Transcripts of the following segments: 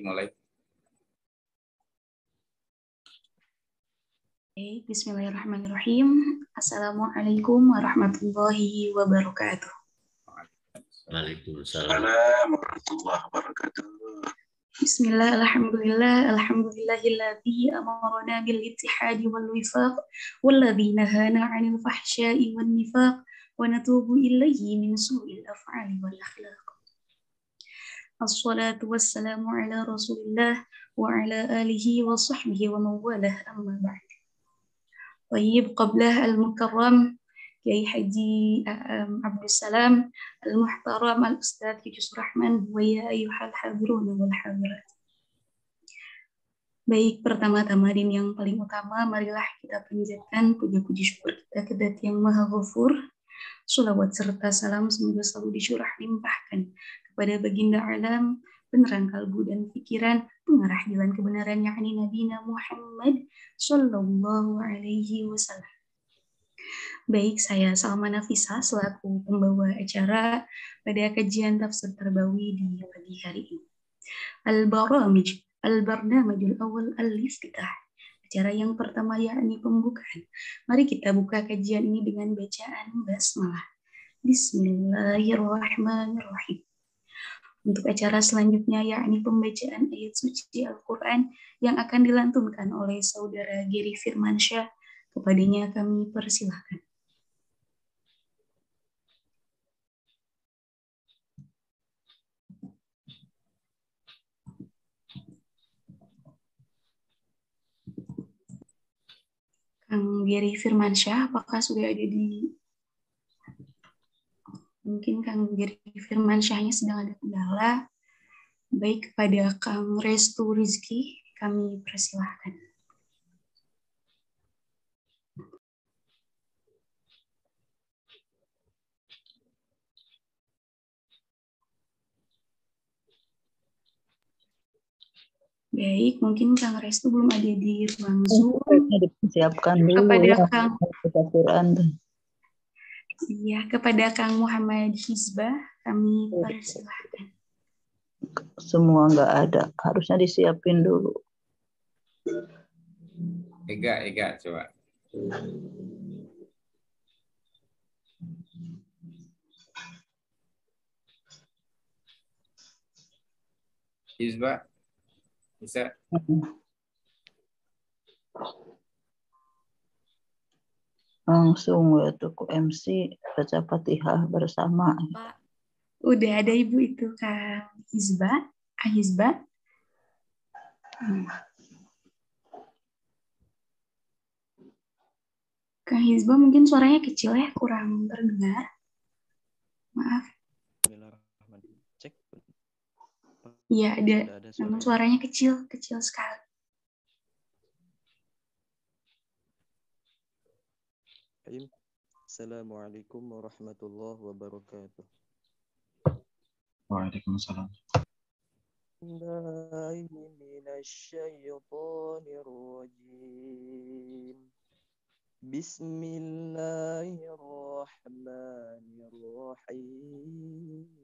Mulai. Bismillahirrahmanirrahim. Assalamualaikum warahmatullahi wabarakatuh. Waalaikumsalam warahmatullahi wabarakatuh. Bismillah, alhamdulillah, alhamdulillahilladzi amarna bil ittihadi wal wifaq walladzi nahana 'anil fahsya'i wan nifaq ونتوب إليه من سوء الأفعال والأخلاق الصلاة والسلام على رسول الله وعلى آله وصحبه ومن والاه أما بعد طيب قبله المكرم كي حدي عبد السلام المحترم الأستاذ يوسف رحمن ويا أيها الحاضرون والحاضرات Baik, pertama-tama dan yang paling utama, marilah kita panjatkan puja puji syukur kita kepada Yang Maha Ghafur Sulawat serta salam semoga selalu dicurah limpahkan kepada baginda alam, penerang kalbu dan pikiran, pengarah jalan kebenaran yakni Nabi Muhammad Sallallahu Alaihi Wasallam. Baik, saya Salma Nafisa selaku pembawa acara pada kajian tafsir terbawi di pagi hari ini. Al-Baramij, Al-Barnamajul Awal Al-Iftitah, Cara yang pertama yakni pembukaan. Mari kita buka kajian ini dengan bacaan basmalah. Bismillahirrahmanirrahim. Untuk acara selanjutnya yakni pembacaan ayat suci Al-Quran yang akan dilantunkan oleh Saudara Giri Firmansyah. Kepadanya kami persilahkan. Kang Giri Firmansyah, apakah sudah ada di mungkin Kang Giri Firmansyahnya sedang ada kendala. Baik kepada Kang Restu Rizki, kami persilahkan. Baik, mungkin Kang Restu belum ada di ruang iya, Zoom. Siapkan dulu kepada ya, Kang Quran. Iya, kepada Kang Muhammad Hizbah kami iya. persilahkan. Semua nggak ada, harusnya disiapin dulu. Ega, Ega coba. Hizbah bisa Langsung ya ke MC baca Fatihah bersama. udah ada ibu itu kak Hizba, kak Hizba. kak Hizba mungkin suaranya kecil ya, kurang terdengar. Maaf. Iya, ada. ada suara. Namun suaranya kecil, kecil sekali. Assalamualaikum warahmatullahi wabarakatuh. Waalaikumsalam. الله من الشيطان الرجيم بسم الله الرحمن الرحيم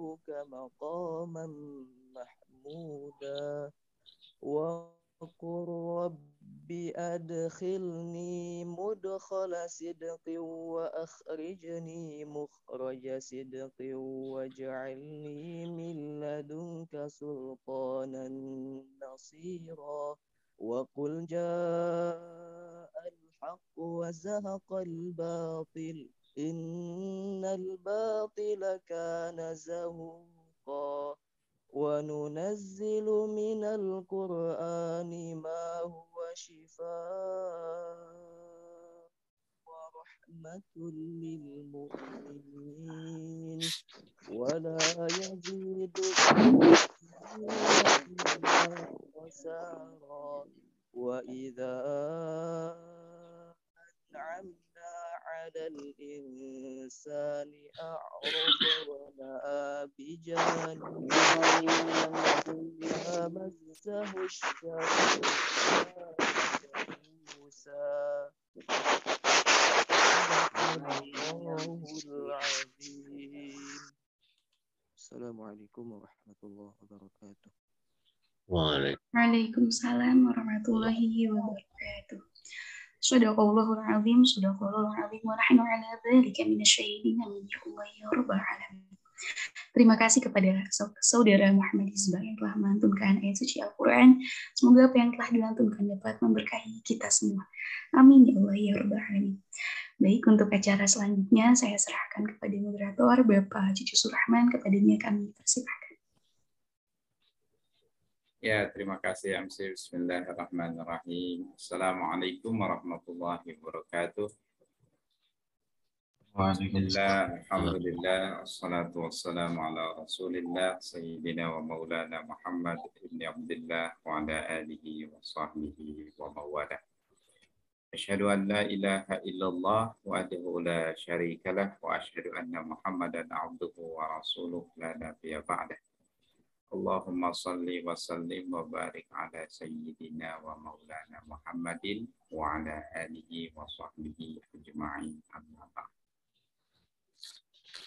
ربك مقاما محمودا وقل رب أدخلني مدخل صدق وأخرجني مخرج صدق واجعلني من لدنك سلطانا نصيرا وقل جاء الحق وزهق الباطل إن الباطل كان زهوقا وننزل من القرآن ما هو شفاء ورحمة للمؤمنين ولا يزيد وإذا أنعمت على الإنسان أعرض ولا بجانبه فيما مسه الشر موسى الله العظيم السلام عليكم ورحمة الله وبركاته وعليكم السلام ورحمة الله وبركاته Sadaqallahul azim, sudah azim, wa nahnu ala dhalika minasyahidin, amin ya Allah ya alamin. Terima kasih kepada saudara Muhammad Isbah yang telah melantunkan ayat suci Al-Quran. Semoga apa yang telah dilantunkan dapat memberkahi kita semua. Amin ya Allah ya Rabbah alamin. Baik, untuk acara selanjutnya saya serahkan kepada moderator Bapak Cucu Surahman, kepadanya kami persilahkan. Ya, terima kasih MC. Bismillahirrahmanirrahim. Assalamualaikum warahmatullahi wabarakatuh. Bismillah, Alhamdulillah, wassalatu wassalamu ala rasulillah, Sayyidina wa maulana Muhammad ibn Abdullah wa ala alihi wa sahbihi wa mawalah. Asyhadu an la ilaha illallah wa adahu la syarikalah wa asyhadu anna Muhammadan abduhu wa rasuluh la nabiyya ba'dah. Allahumma salli wa sallim wa barik ala sayyidina wa maulana Muhammadin wa ala alihi wa sahbihi ajma'in amma ba'd.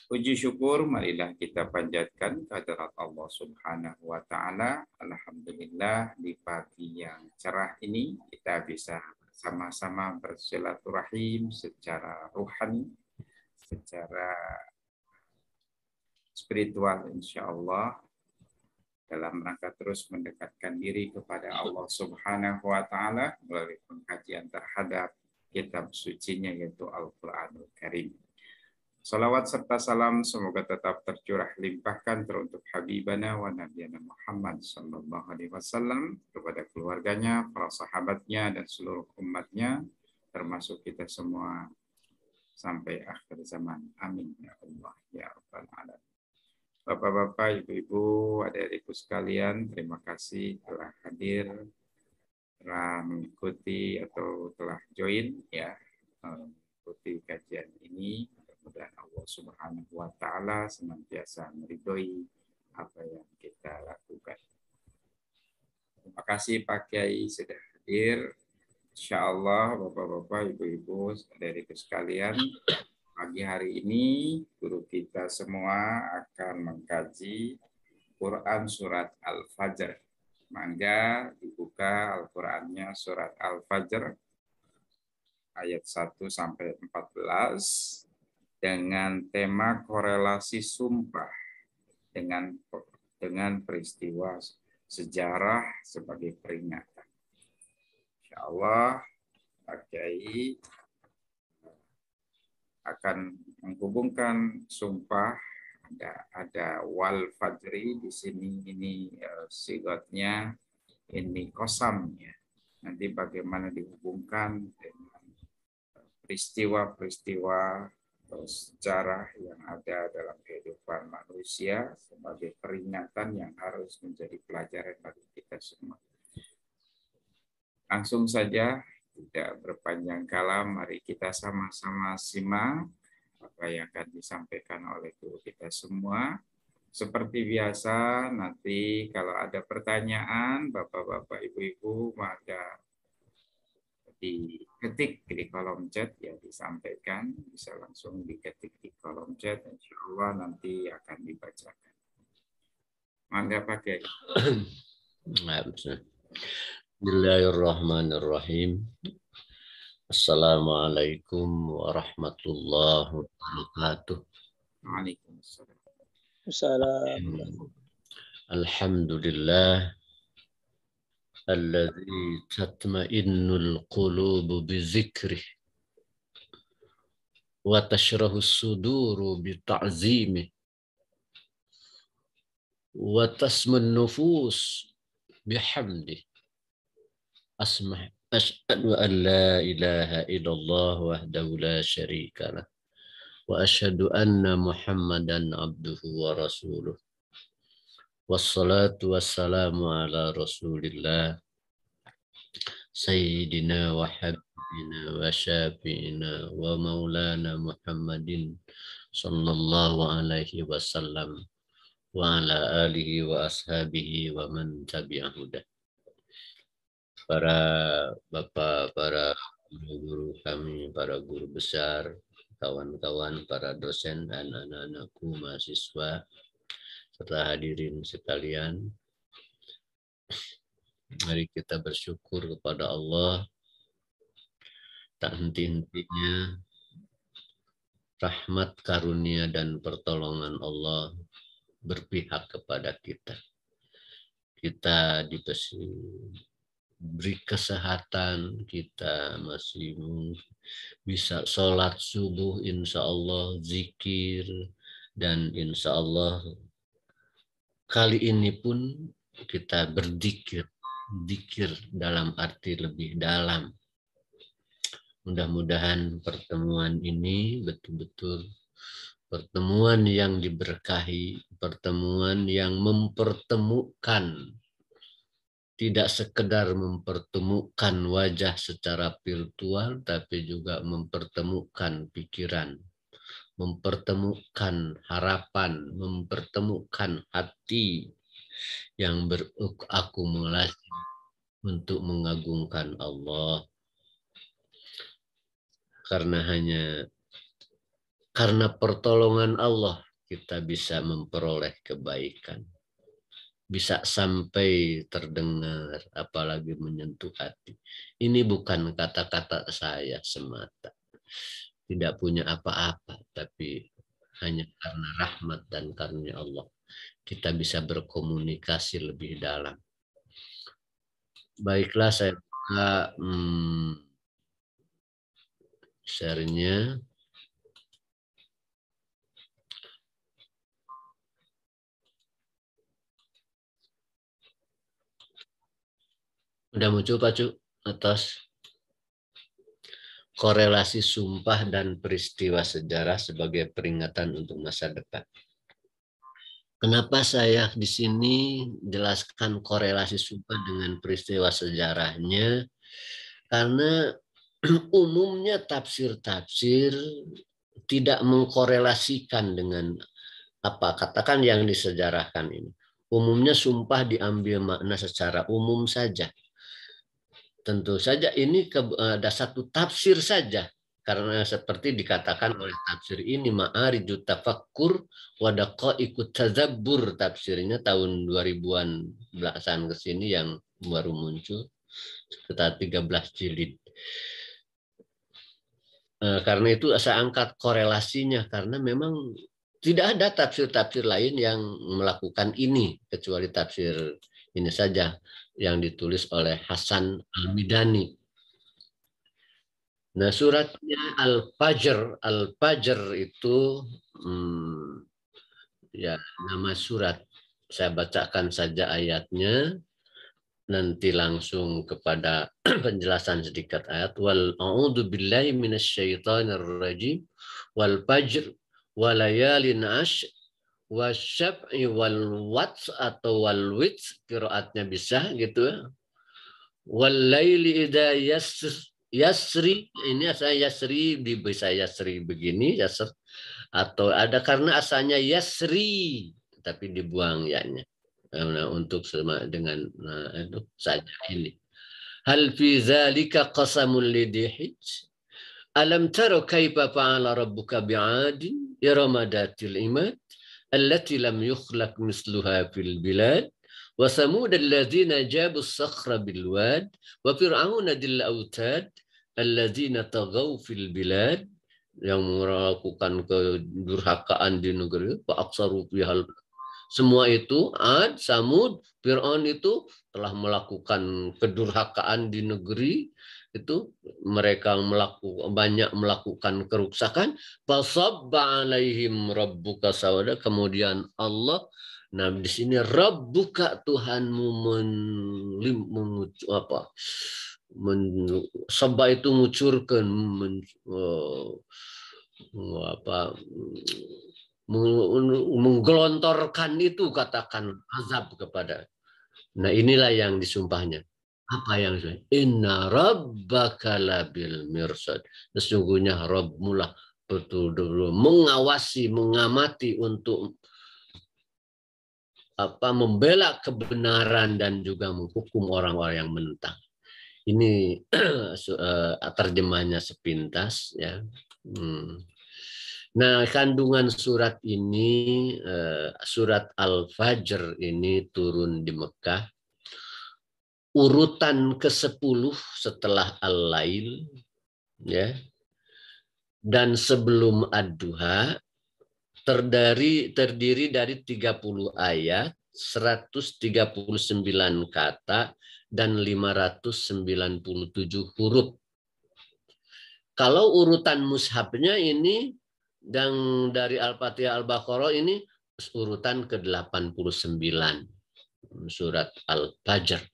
Puji syukur marilah kita panjatkan kehadirat Allah Subhanahu wa taala. Alhamdulillah di pagi yang cerah ini kita bisa sama-sama bersilaturahim secara rohani, secara spiritual insyaallah dalam rangka terus mendekatkan diri kepada Allah Subhanahu wa taala melalui pengkajian terhadap kitab sucinya yaitu Al-Qur'anul Karim. Salawat serta salam semoga tetap tercurah limpahkan teruntuk Habibana wa Nabiyana Muhammad sallallahu alaihi wasallam kepada keluarganya, para sahabatnya dan seluruh umatnya termasuk kita semua sampai akhir zaman. Amin ya Allah ya rabbal alamin. Bapak-bapak, ibu-ibu, adik-adikku sekalian, terima kasih telah hadir, telah mengikuti atau telah join ya mengikuti kajian ini. Mudah-mudahan Allah Subhanahu wa taala senantiasa meridhoi apa yang kita lakukan. Terima kasih Pak Kiai sudah hadir. Insya Allah Bapak-bapak, Ibu-Ibu, adik-adikku sekalian, Pagi hari ini guru kita semua akan mengkaji Quran surat Al-Fajr. Mangga dibuka Al-Qur'annya surat Al-Fajr ayat 1 sampai 14 dengan tema korelasi sumpah dengan dengan peristiwa sejarah sebagai peringatan. Insya Allah Pak akan menghubungkan sumpah ada ada wal fajri di sini ini uh, eh, sigotnya ini kosam ya nanti bagaimana dihubungkan dengan peristiwa-peristiwa sejarah yang ada dalam kehidupan manusia sebagai peringatan yang harus menjadi pelajaran bagi kita semua. Langsung saja tidak berpanjang kalam, mari kita sama-sama simak apa yang akan disampaikan oleh guru kita semua. Seperti biasa, nanti kalau ada pertanyaan, Bapak-Bapak, Ibu-Ibu, maka diketik di kolom chat, ya disampaikan, bisa langsung diketik di kolom chat, dan Allah nanti akan dibacakan. Mangga pakai. Nah, بسم الله الرحمن الرحيم السلام عليكم ورحمة الله وبركاته وعليكم السلام السلام الحمد لله الذي تطمئن القلوب بذكره وتشره الصدور بتعظيمه وتسمى النفوس بحمده asmah asyhadu an la ilaha illallah wahdahu la syarika wa asyhadu anna muhammadan abduhu wa rasuluh wassalatu wassalamu rasulillah sayyidina wa habibina wa syafiina wa maulana muhammadin sallallahu alaihi wasallam wa ala alihi wa ashabihi wa man tabi'ahudah para bapak, para guru kami, para guru besar, kawan-kawan, para dosen, dan anak-anakku, mahasiswa, serta hadirin sekalian. Mari kita bersyukur kepada Allah tak henti-hentinya rahmat karunia dan pertolongan Allah berpihak kepada kita. Kita diberi beri kesehatan kita masih bisa sholat subuh insya Allah zikir dan insya Allah kali ini pun kita berdikir dikir dalam arti lebih dalam mudah-mudahan pertemuan ini betul-betul pertemuan yang diberkahi pertemuan yang mempertemukan tidak sekedar mempertemukan wajah secara virtual, tapi juga mempertemukan pikiran, mempertemukan harapan, mempertemukan hati yang berakumulasi untuk mengagungkan Allah. Karena hanya karena pertolongan Allah kita bisa memperoleh kebaikan bisa sampai terdengar, apalagi menyentuh hati. Ini bukan kata-kata saya semata. Tidak punya apa-apa, tapi hanya karena rahmat dan karunia Allah. Kita bisa berkomunikasi lebih dalam. Baiklah, saya buka hmm, share-nya. Udah muncul Pak Cuk, atas korelasi sumpah dan peristiwa sejarah sebagai peringatan untuk masa depan. Kenapa saya di sini jelaskan korelasi sumpah dengan peristiwa sejarahnya? Karena umumnya tafsir-tafsir tidak mengkorelasikan dengan apa katakan yang disejarahkan ini. Umumnya sumpah diambil makna secara umum saja Tentu saja ini eh, ada satu tafsir saja karena seperti dikatakan oleh tafsir ini maari juta fakur wadako ikut tazabur tafsirnya tahun 2000-an belasan ke sini yang baru muncul sekitar 13 jilid. Eh, karena itu saya angkat korelasinya karena memang tidak ada tafsir-tafsir lain yang melakukan ini kecuali tafsir ini saja yang ditulis oleh Hasan Al-Midani. Nah, suratnya Al-Fajr. Al-Fajr itu hmm, ya nama surat. Saya bacakan saja ayatnya nanti langsung kepada penjelasan sedikit ayat wal a'udzu billahi minasyaitonir rajim wal fajr walayalin ash wasyab wal wats atau wal wits kiraatnya bisa gitu ya. Wal laili idza yasri ini asalnya yasri di bisa yasri begini yasr atau ada karena asalnya yasri tapi dibuang ya-nya nah, untuk sama dengan nah, itu saja ini. Hal fi dzalika qasamul lidhij? Alam taro kaifa fa'ala rabbuka bi'adin iramadatil datil imad? allati lam yukhlaq misluha fil bilad wa samud جابوا jabu sakhra bil wad wa fir'aun dil autad alladzina taghaw fil bilad yang melakukan kedurhakaan di negeri fa aksaru fihal semua itu Ad, Samud, Fir'aun itu telah melakukan kedurhakaan di negeri itu mereka melakukan banyak melakukan kerusakan fasabba alaihim rabbuka sawada kemudian Allah nah di sini rabbuka Tuhanmu menlim men, apa men, sabba itu mengucurkan men, oh, apa menggelontorkan itu katakan azab kepada nah inilah yang disumpahnya apa yang saya? Inna rabbaka labil mirsad. Sesungguhnya Rabbmu lah betul dulu mengawasi, mengamati untuk apa membela kebenaran dan juga menghukum orang-orang yang menentang. Ini eh, terjemahnya sepintas ya. Hmm. Nah, kandungan surat ini, eh, surat Al-Fajr ini turun di Mekah urutan ke-10 setelah al-lail ya dan sebelum ad-duha terdiri terdiri dari 30 ayat 139 kata dan 597 huruf. Kalau urutan mushafnya ini dan dari Al-Fatihah Al-Baqarah ini urutan ke-89 surat Al-Fajr.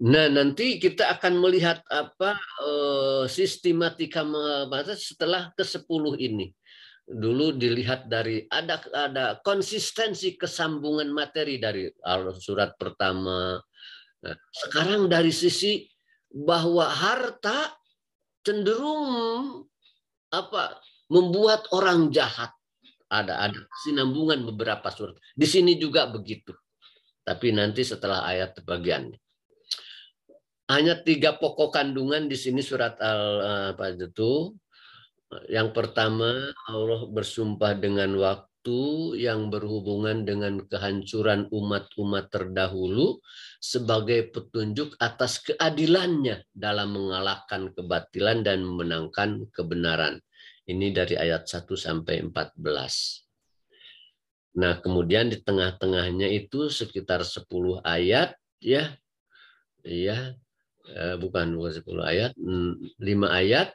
Nah, nanti kita akan melihat apa uh, sistematika bahasa setelah ke-10 ini. Dulu dilihat dari ada ada konsistensi kesambungan materi dari eh, surat pertama. Nah, sekarang dari sisi bahwa harta cenderung apa membuat orang jahat. Ada ada sinambungan beberapa surat. Di sini juga begitu. Tapi nanti setelah ayat bagiannya hanya tiga pokok kandungan di sini surat al eh, apa itu yang pertama Allah bersumpah dengan waktu yang berhubungan dengan kehancuran umat-umat terdahulu sebagai petunjuk atas keadilannya dalam mengalahkan kebatilan dan memenangkan kebenaran. Ini dari ayat 1 sampai 14. Nah, kemudian di tengah-tengahnya itu sekitar 10 ayat ya. Ya, Eh, bukan bukan 10 ayat, 5 hmm, ayat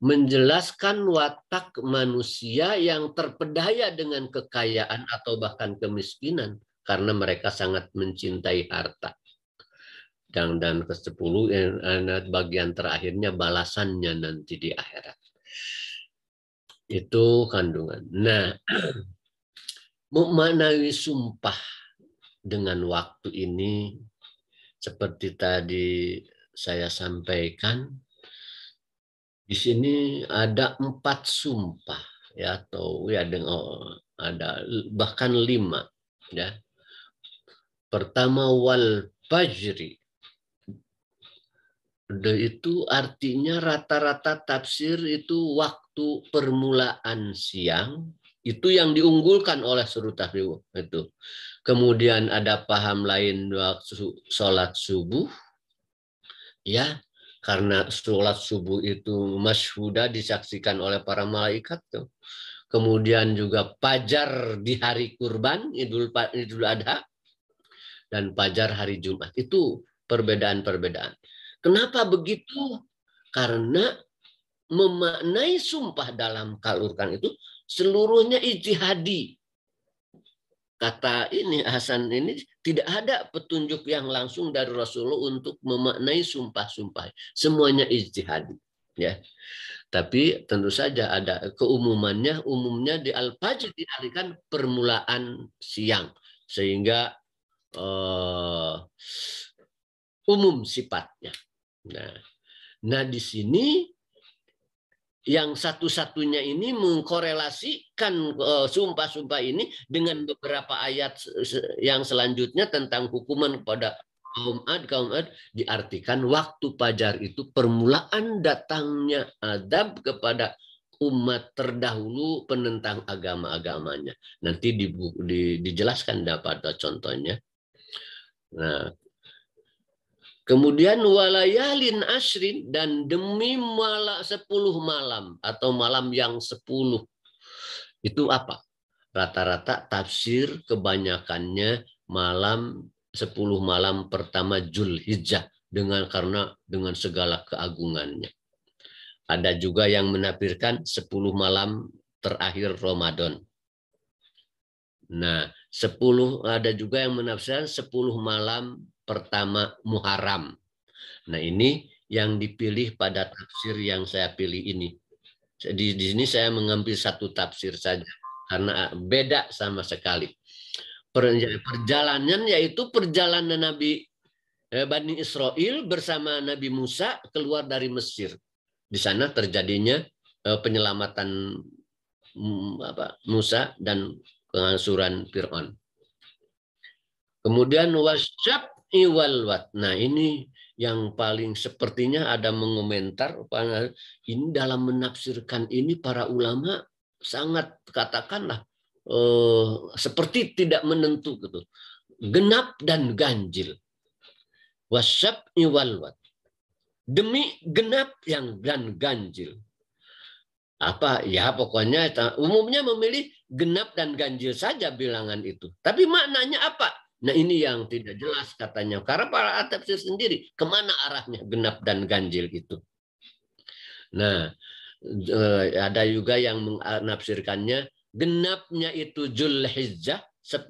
menjelaskan watak manusia yang terpedaya dengan kekayaan atau bahkan kemiskinan karena mereka sangat mencintai harta. Dan dan ke-10 eh, bagian terakhirnya balasannya nanti di akhirat. Itu kandungan. Nah, memaknai sumpah dengan waktu ini seperti tadi saya sampaikan, di sini ada empat sumpah ya atau ya dengan ada bahkan lima ya. Pertama wal fajri itu artinya rata-rata tafsir itu waktu permulaan siang itu yang diunggulkan oleh suruh tahriw itu Kemudian ada paham lain waktu sholat subuh. Ya, karena sholat subuh itu masyhuda disaksikan oleh para malaikat. Tuh. Kemudian juga pajar di hari kurban, idul, idul adha. Dan pajar hari Jumat. Itu perbedaan-perbedaan. Kenapa begitu? Karena memaknai sumpah dalam kalurkan itu seluruhnya ijtihadi kata ini Hasan ini tidak ada petunjuk yang langsung dari Rasulullah untuk memaknai sumpah-sumpah. Semuanya ijtihad. ya. Tapi tentu saja ada keumumannya, umumnya di Al-Fajr dialihkan permulaan siang sehingga uh, umum sifatnya. Nah, nah di sini yang satu-satunya ini mengkorelasikan eh, sumpah-sumpah ini dengan beberapa ayat yang selanjutnya tentang hukuman kepada kaum Ad, kaum Ad diartikan waktu pajar itu permulaan datangnya adab kepada umat terdahulu penentang agama-agamanya. Nanti dijelaskan dapat contohnya. Nah, Kemudian walayalin asrin dan demi malam sepuluh malam atau malam yang sepuluh itu apa? Rata-rata tafsir kebanyakannya malam sepuluh malam pertama jul Zulhijjah dengan karena dengan segala keagungannya. Ada juga yang menafsirkan sepuluh malam terakhir Ramadan. Nah, sepuluh ada juga yang menafsirkan sepuluh malam pertama Muharram. Nah ini yang dipilih pada tafsir yang saya pilih ini. Di, di sini saya mengambil satu tafsir saja karena beda sama sekali. Perjalanan yaitu perjalanan Nabi eh, Bani Israel bersama Nabi Musa keluar dari Mesir. Di sana terjadinya eh, penyelamatan mm, Musa dan pengansuran Fir'aun. Kemudian wasyab iwal Nah ini yang paling sepertinya ada mengomentar ini dalam menafsirkan ini para ulama sangat katakanlah eh, seperti tidak menentu gitu genap dan ganjil wasab iwalwat demi genap yang dan ganjil apa ya pokoknya umumnya memilih genap dan ganjil saja bilangan itu tapi maknanya apa Nah ini yang tidak jelas katanya. Karena para atepsis sendiri, kemana arahnya genap dan ganjil itu. Nah, eh, ada juga yang menafsirkannya genapnya itu Hijjah 10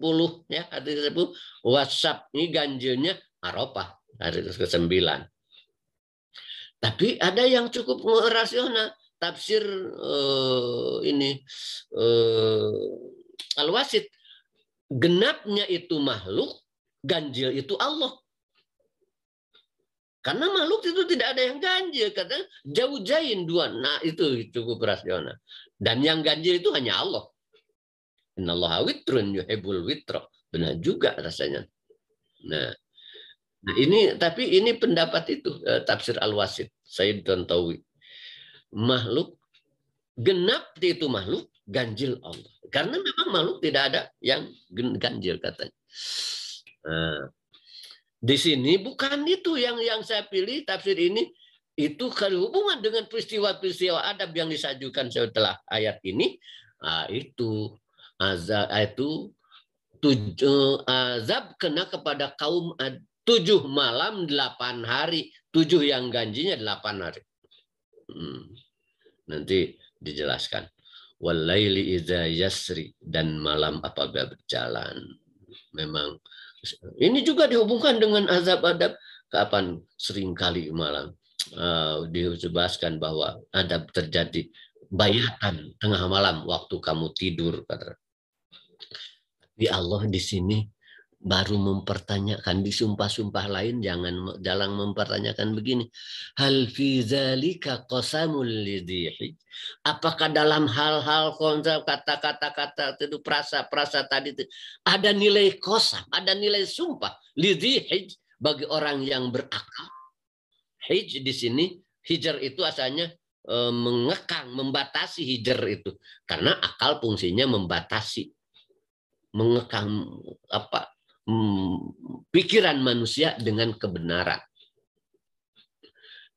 ya hari ke 10 WhatsApp ini ganjilnya Arafah hari ke 9. Tapi ada yang cukup rasional tafsir eh, ini eh, Al-Wasit genapnya itu makhluk, ganjil itu Allah. Karena makhluk itu tidak ada yang ganjil, kata jauh jain dua. Nah itu cukup rasional. Dan yang ganjil itu hanya Allah. Innallaha witrun yuhibbul witro. Benar juga rasanya. Nah, nah ini tapi ini pendapat itu eh, tafsir Al-Wasid Said Tantawi. Makhluk genap itu makhluk, ganjil Allah. Karena memang makhluk tidak ada yang ganjil katanya. Nah, di sini bukan itu yang yang saya pilih tafsir ini itu kalau hubungan dengan peristiwa-peristiwa adab yang disajukan setelah ayat ini. Nah, itu azab ah, itu tujuh azab kena kepada kaum ad, tujuh malam delapan hari tujuh yang ganjinya delapan hari. Hmm. Nanti dijelaskan walaili idza yasri dan malam apabila berjalan. Memang ini juga dihubungkan dengan azab-adab kapan seringkali malam uh, ah, dijelaskan bahwa adab terjadi bayatan tengah malam waktu kamu tidur kata. Di Allah di sini baru mempertanyakan di sumpah-sumpah lain jangan jangan mempertanyakan begini hal fi zalika qasamul apakah dalam hal-hal konsep kata-kata kata itu perasa-perasa tadi itu ada nilai kosam ada nilai sumpah lidhi bagi orang yang berakal hij di sini hijar itu asalnya e, mengekang membatasi hijr itu karena akal fungsinya membatasi mengekang apa Hmm, pikiran manusia dengan kebenaran.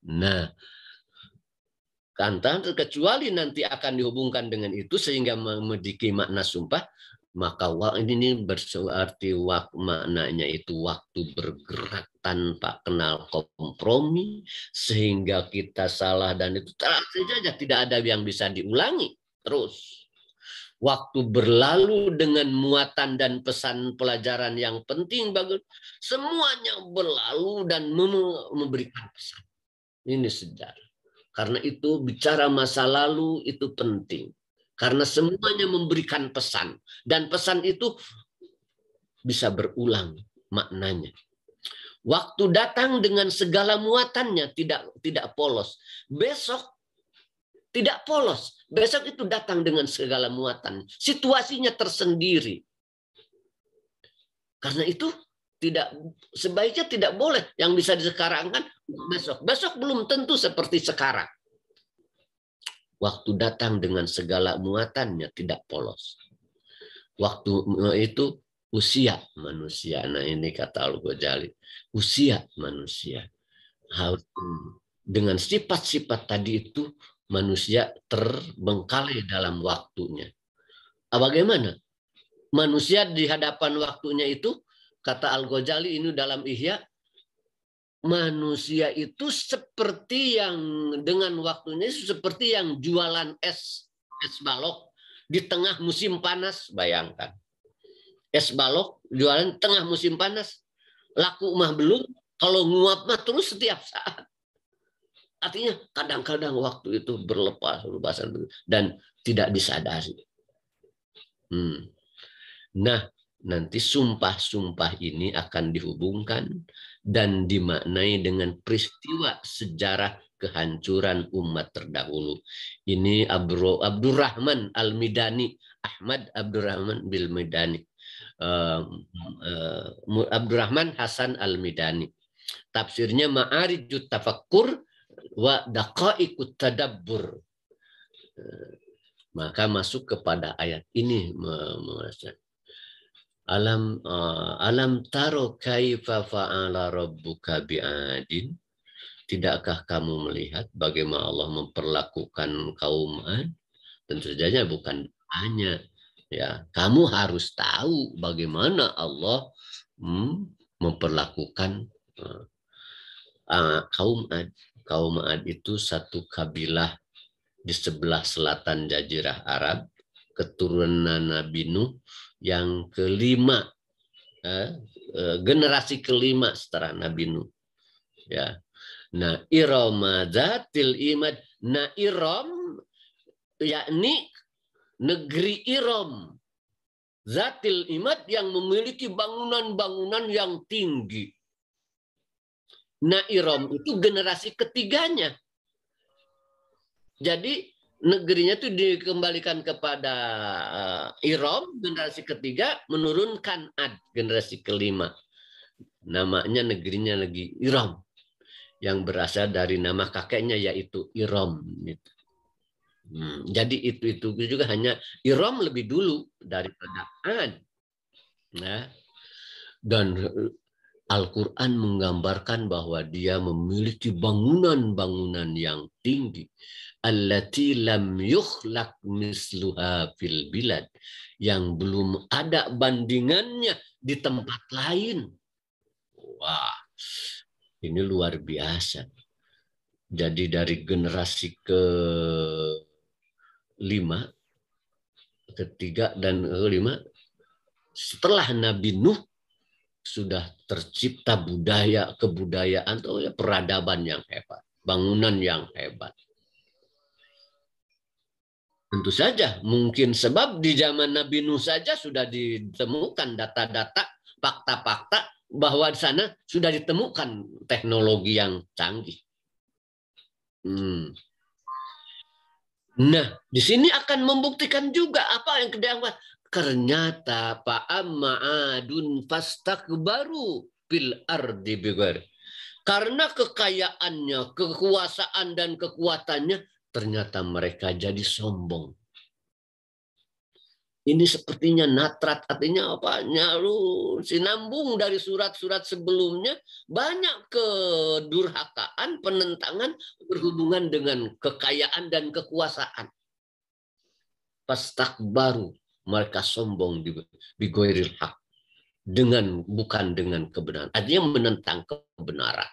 Nah, kantan terkecuali nanti akan dihubungkan dengan itu sehingga memiliki makna sumpah, maka ini berarti wak, maknanya itu waktu bergerak tanpa kenal kompromi sehingga kita salah dan itu terus saja tidak ada yang bisa diulangi terus Waktu berlalu dengan muatan dan pesan pelajaran yang penting bagus semuanya berlalu dan memberikan pesan. Ini sejarah. Karena itu bicara masa lalu itu penting. Karena semuanya memberikan pesan dan pesan itu bisa berulang maknanya. Waktu datang dengan segala muatannya tidak tidak polos. Besok tidak polos. Besok itu datang dengan segala muatan. Situasinya tersendiri. Karena itu tidak sebaiknya tidak boleh yang bisa disekarangkan besok. Besok belum tentu seperti sekarang. Waktu datang dengan segala muatannya tidak polos. Waktu eh, itu usia manusia. Nah ini kata Al-Ghazali. Usia manusia. Harus hmm, dengan sifat-sifat tadi itu manusia terbengkalai dalam waktunya. Ah, bagaimana? Manusia di hadapan waktunya itu, kata Al-Ghazali ini dalam Ihya, manusia itu seperti yang dengan waktunya seperti yang jualan es, es balok di tengah musim panas, bayangkan. Es balok jualan tengah musim panas, laku mah belum, kalau nguap mah terus setiap saat. Artinya kadang-kadang waktu itu berlepas, berlepasan dan tidak disadari. Hmm. Nah, nanti sumpah-sumpah ini akan dihubungkan dan dimaknai dengan peristiwa sejarah kehancuran umat terdahulu. Ini Abro Abdurrahman Al-Midani, Ahmad Abdurrahman Bil-Midani. Eh, Abdurrahman Hasan Al-Midani. Tafsirnya Ma'arijut Tafakkur wa daqaiqut tadabbur. Eh, maka masuk kepada ayat ini mengatakan Alam uh, alam taro kaifa fa'ala rabbuka bi'adin? Tidakkah kamu melihat bagaimana Allah memperlakukan kaum an Tentu saja bukan hanya ya, kamu harus tahu bagaimana Allah hmm, memperlakukan uh, kaum an kaum Ad itu satu kabilah di sebelah selatan Jazirah Arab, keturunan Nabi Nuh yang kelima eh, eh generasi kelima setelah Nabi Nuh. Ya. Nah, Zatil imad. Nah, Irom yakni negeri Irom. Zatil imad yang memiliki bangunan-bangunan yang tinggi. Nah, Nairom itu generasi ketiganya. Jadi negerinya itu dikembalikan kepada eh, Irom generasi ketiga menurunkan Ad generasi kelima namanya negerinya lagi Irom yang berasal dari nama kakeknya yaitu Irom gitu. hmm, jadi itu itu juga hanya Irom lebih dulu daripada Ad nah dan Al-Quran menggambarkan bahwa dia memiliki bangunan-bangunan yang tinggi. Allati lam yukhlaq misluha fil bilad. Yang belum ada bandingannya di tempat lain. Wah, ini luar biasa. Jadi dari generasi ke lima, ketiga dan kelima, setelah Nabi Nuh sudah tercipta budaya kebudayaan atau ya peradaban yang hebat, bangunan yang hebat. Tentu saja mungkin sebab di zaman Nabi Nuh saja sudah ditemukan data-data, fakta-fakta bahwa di sana sudah ditemukan teknologi yang canggih. Hmm. Nah, di sini akan membuktikan juga apa yang kedua Ternyata adun fastakbaru bil ardi bigar. Karena kekayaannya, kekuasaan dan kekuatannya, ternyata mereka jadi sombong. Ini sepertinya natrat, artinya apa? Nyalu, sinambung dari surat-surat sebelumnya, banyak kedurhakaan, penentangan berhubungan dengan kekayaan dan kekuasaan. Pastak baru, mereka sombong di bigoiril hak dengan bukan dengan kebenaran artinya menentang kebenaran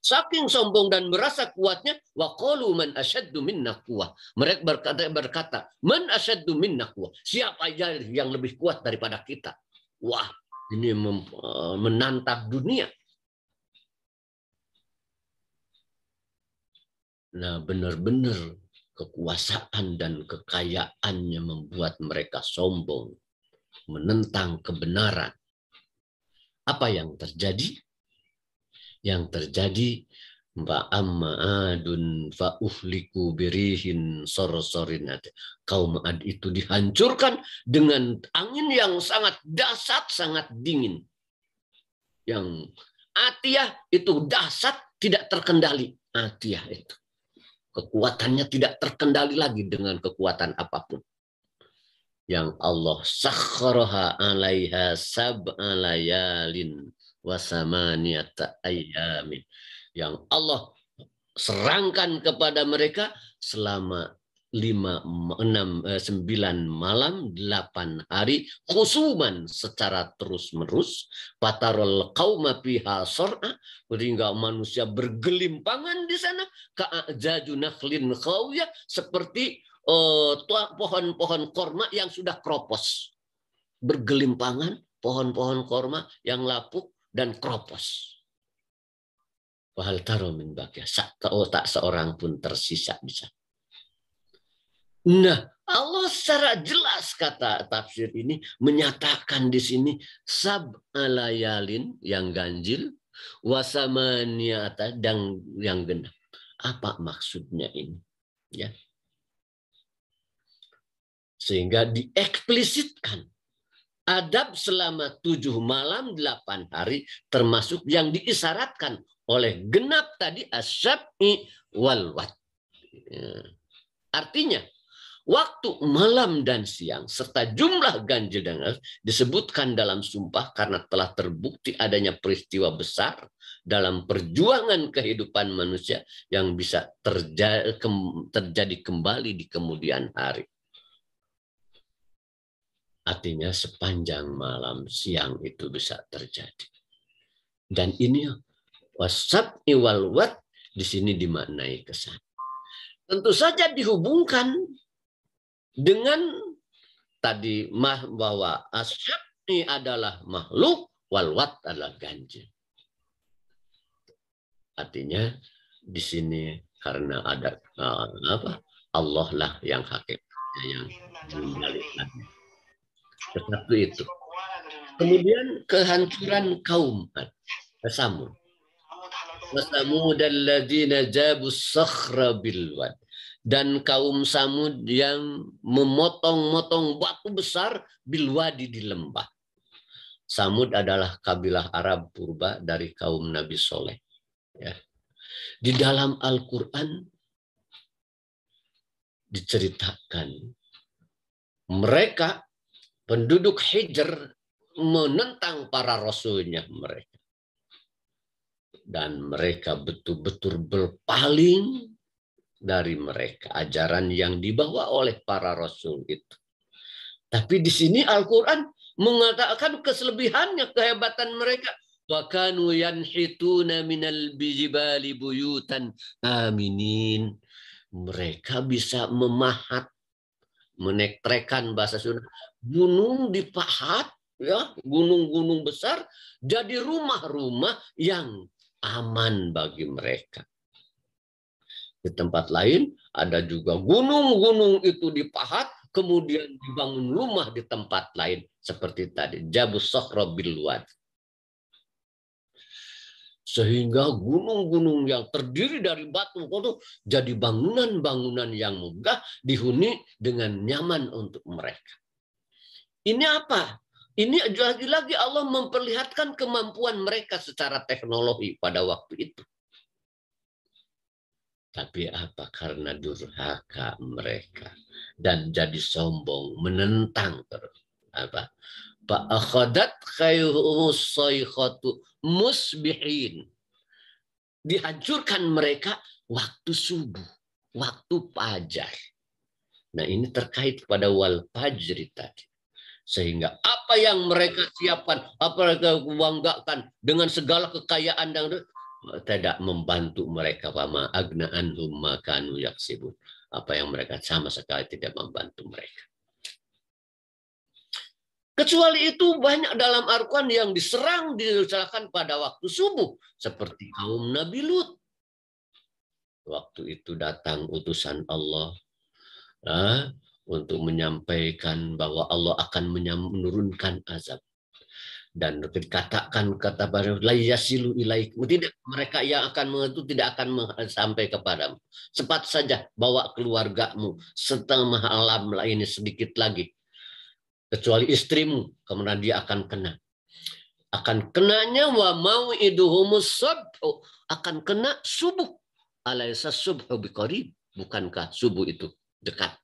saking sombong dan merasa kuatnya qalu man asyaddu minna kuah. mereka berkata berkata man asyaddu minna quwwah siapa yang lebih kuat daripada kita wah ini eh, menantang dunia nah benar-benar kekuasaan dan kekayaannya membuat mereka sombong, menentang kebenaran. Apa yang terjadi? Yang terjadi Ma'ammaadun fa'uhliku birihin sorosorinat. Kaum Ad itu dihancurkan dengan angin yang sangat dasar, sangat dingin. Yang Atiyah itu dasar, tidak terkendali. Atiyah itu. Kekuatannya tidak terkendali lagi dengan kekuatan apapun. Yang Allah sakharaha alaiha wa samaniyata ayyamin Yang Allah serangkan kepada mereka selama lima, enam, eh, sembilan malam, delapan hari, khusuman secara terus-menerus, patarol kauma piha sor'a, sehingga manusia bergelimpangan di sana, ka'ajaju nakhlin khawiyah, seperti eh, pohon-pohon eh, korma yang sudah kropos. Bergelimpangan, pohon-pohon korma yang lapuk dan kropos. Wahal taro min bakya. Oh, tak seorang pun tersisa di sana. Nah, Allah secara jelas kata tafsir ini menyatakan di sini sab alayalin yang ganjil wasamaniata dan yang genap. Apa maksudnya ini? Ya. Sehingga dieksplisitkan adab selama tujuh malam delapan hari termasuk yang diisyaratkan oleh genap tadi asyabi wal wat. Ya. Artinya waktu malam dan siang, serta jumlah ganjil dan disebutkan dalam sumpah karena telah terbukti adanya peristiwa besar dalam perjuangan kehidupan manusia yang bisa terjadi, kembali di kemudian hari. Artinya sepanjang malam siang itu bisa terjadi. Dan ini wasab iwal wat di sini dimaknai kesan. Tentu saja dihubungkan dengan tadi mah bahwa asyabni adalah makhluk walwat adalah ganjil. Artinya di sini karena ada eh, apa Allah lah yang hakikatnya yang mengalihkan. Satu itu. Kemudian kehancuran kaum Samud. dan alladzina jabu sakhra bilwad dan kaum Samud yang memotong-motong batu besar bilwadi di lembah. Samud adalah kabilah Arab purba dari kaum Nabi Soleh. Ya. Di dalam Al-Quran diceritakan mereka penduduk Hijr menentang para rasulnya mereka. Dan mereka betul-betul berpaling dari mereka, ajaran yang dibawa oleh para rasul itu. Tapi di sini Al-Quran mengatakan keselebihannya, kehebatan mereka. Wakanu yanhituna minal bijibali buyutan aminin. Mereka bisa memahat, menekrekan bahasa Sunda. Gunung dipahat, ya gunung-gunung besar jadi rumah-rumah yang aman bagi mereka. Di tempat lain ada juga gunung-gunung itu dipahat, kemudian dibangun rumah di tempat lain. Seperti tadi, Jabus Sokro Sehingga gunung-gunung yang terdiri dari batu itu jadi bangunan-bangunan yang megah dihuni dengan nyaman untuk mereka. Ini apa? Ini lagi-lagi Allah memperlihatkan kemampuan mereka secara teknologi pada waktu itu. Tapi apa? Karena durhaka mereka dan jadi sombong, menentang terus. Apa? Fa'akhadat khayuhumus saykhatu musbihin. Dihancurkan mereka waktu subuh, waktu fajar. Nah ini terkait pada wal pajri tadi. Sehingga apa yang mereka siapkan, apa yang mereka banggakan dengan segala kekayaan dan tidak membantu mereka sama agnaan humma kanu yaksibun apa yang mereka sama sekali tidak membantu mereka kecuali itu banyak dalam al yang diserang diserahkan pada waktu subuh seperti kaum Nabi Lut waktu itu datang utusan Allah ah, untuk menyampaikan bahwa Allah akan menurunkan azab dan dikatakan kata baru layasilu ilaikum tidak mereka yang akan mengetu tidak akan sampai kepadamu cepat saja bawa keluargamu setengah alam ini sedikit lagi kecuali istrimu kemudian dia akan kena akan kenanya wa mau iduhumus akan kena subuh alaisa subhu biqarib bukankah subuh itu dekat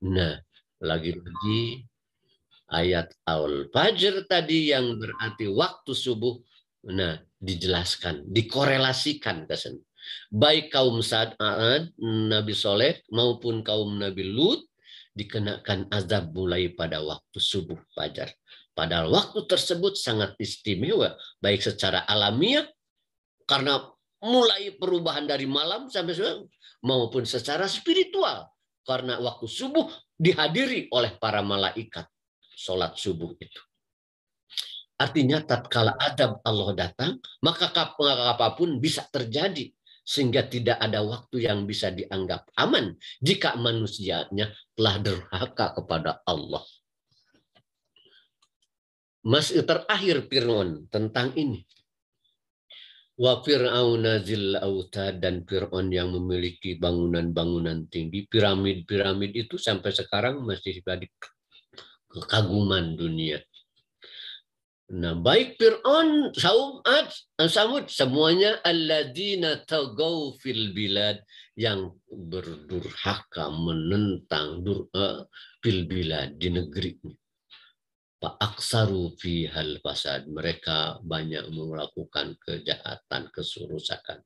nah lagi-lagi ayat awal Fajr tadi yang berarti waktu subuh nah dijelaskan, dikorelasikan ke Baik kaum Sa'ad, Nabi Soleh maupun kaum Nabi Lut dikenakan azab mulai pada waktu subuh fajar. Padahal waktu tersebut sangat istimewa, baik secara alamiah, karena mulai perubahan dari malam sampai subuh maupun secara spiritual, karena waktu subuh dihadiri oleh para malaikat sholat subuh itu. Artinya tatkala adab Allah datang, maka apapun bisa terjadi sehingga tidak ada waktu yang bisa dianggap aman jika manusianya telah derhaka kepada Allah. Masih terakhir Fir'aun tentang ini. Wa Fir'aun zil auta dan Fir'aun yang memiliki bangunan-bangunan tinggi, piramid-piramid itu sampai sekarang masih kekaguman dunia. Nah, baik Fir'aun, Saumat, eh, Samud, semuanya alladzina tagaw fil bilad yang berdurhaka menentang dur, uh, fil bilad di negerinya. Pak Aksaru fi hal fasad. Mereka banyak melakukan kejahatan, kesurusakan.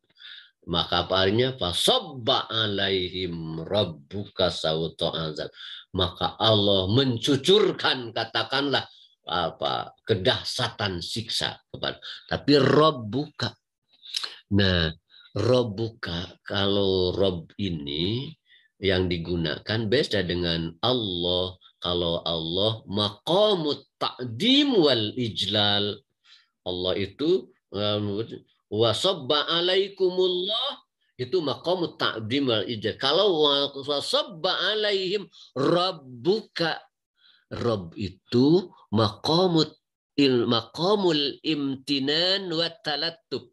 Maka parinya pasobba alaihim rabbuka sawto azab maka Allah mencucurkan katakanlah apa kedahsatan siksa kepada tapi rob buka nah rob buka kalau rob ini yang digunakan beda dengan Allah kalau Allah maqamut ta'dim wal ijlal Allah itu eh, wasabba alaikumullah itu maqamut ta'dim wal ijaz. Kalau wasabba alaihim rabbuka rabb itu maqamut il maqamul imtinan wa talattub.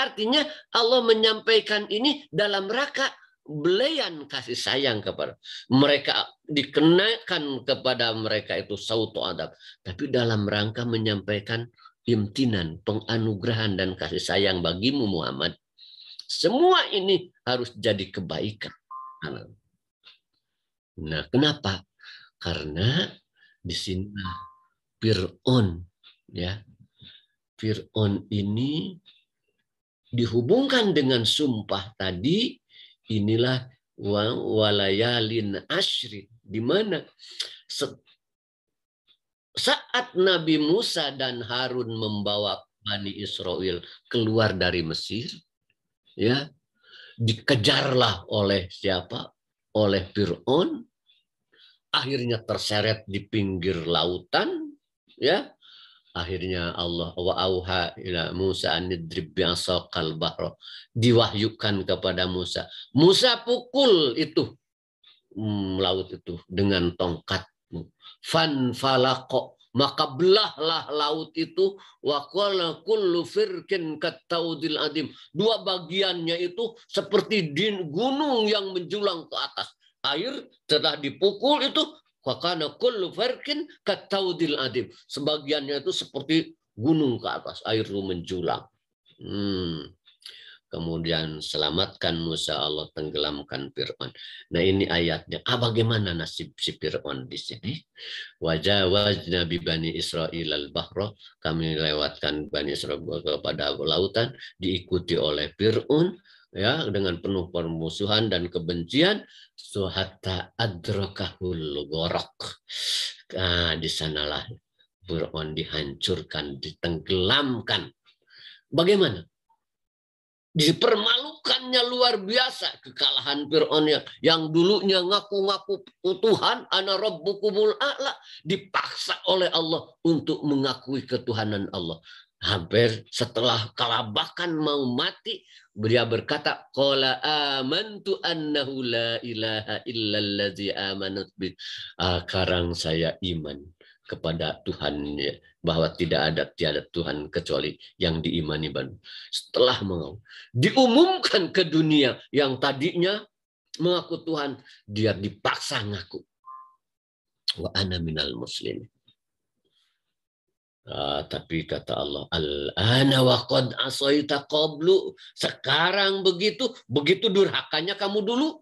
Artinya Allah menyampaikan ini dalam rangka belayan kasih sayang kepada mereka dikenakan kepada mereka itu sautu adab tapi dalam rangka menyampaikan imtinan penganugerahan dan kasih sayang bagimu Muhammad semua ini harus jadi kebaikan. Nah, kenapa? Karena di sini Fir'aun ya. Fir'aun ini dihubungkan dengan sumpah tadi inilah walayalin ashri di mana saat Nabi Musa dan Harun membawa Bani Israel keluar dari Mesir ya dikejarlah oleh siapa? Oleh Fir'aun. Akhirnya terseret di pinggir lautan, ya. Akhirnya Allah wa auha ila Musa an idrib bi'asaqal bahra. Diwahyukan kepada Musa. Musa pukul itu hmm, laut itu dengan tongkatmu. Fan falaqa maka belahlah laut itu wa kullu firkin kataudil adim dua bagiannya itu seperti din gunung yang menjulang ke atas air telah dipukul itu kana kullu firkin kataudil adim. Sebagiannya itu seperti gunung ke atas, air itu menjulang. Hmm kemudian selamatkan Musa Allah tenggelamkan Fir'aun. Nah ini ayatnya. Ah bagaimana nasib si Fir'aun di sini? Wajah Nabi bani Israel al bahro kami lewatkan bani Israel kepada lautan diikuti oleh Fir'aun ya dengan penuh permusuhan dan kebencian suhata adrokahul gorok. Nah, di sanalah Fir'aun dihancurkan, ditenggelamkan. Bagaimana? dipermalukannya luar biasa kekalahan Fir'aun ya. yang, dulunya ngaku-ngaku Tuhan ana rabbukumul a'la dipaksa oleh Allah untuk mengakui ketuhanan Allah hampir setelah kalabakan mau mati beliau berkata qala amantu annahu la ilaha illallazi amanat bi sekarang ah, saya iman kepada Tuhan ya, bahwa tidak ada tiada Tuhan kecuali yang diimani baru. Setelah mengaku diumumkan ke dunia yang tadinya mengaku Tuhan, dia dipaksa ngaku. Wa ana minal muslim. Ah, tapi kata Allah, al-ana wa qad asaita qablu. Sekarang begitu, begitu durhakanya kamu dulu.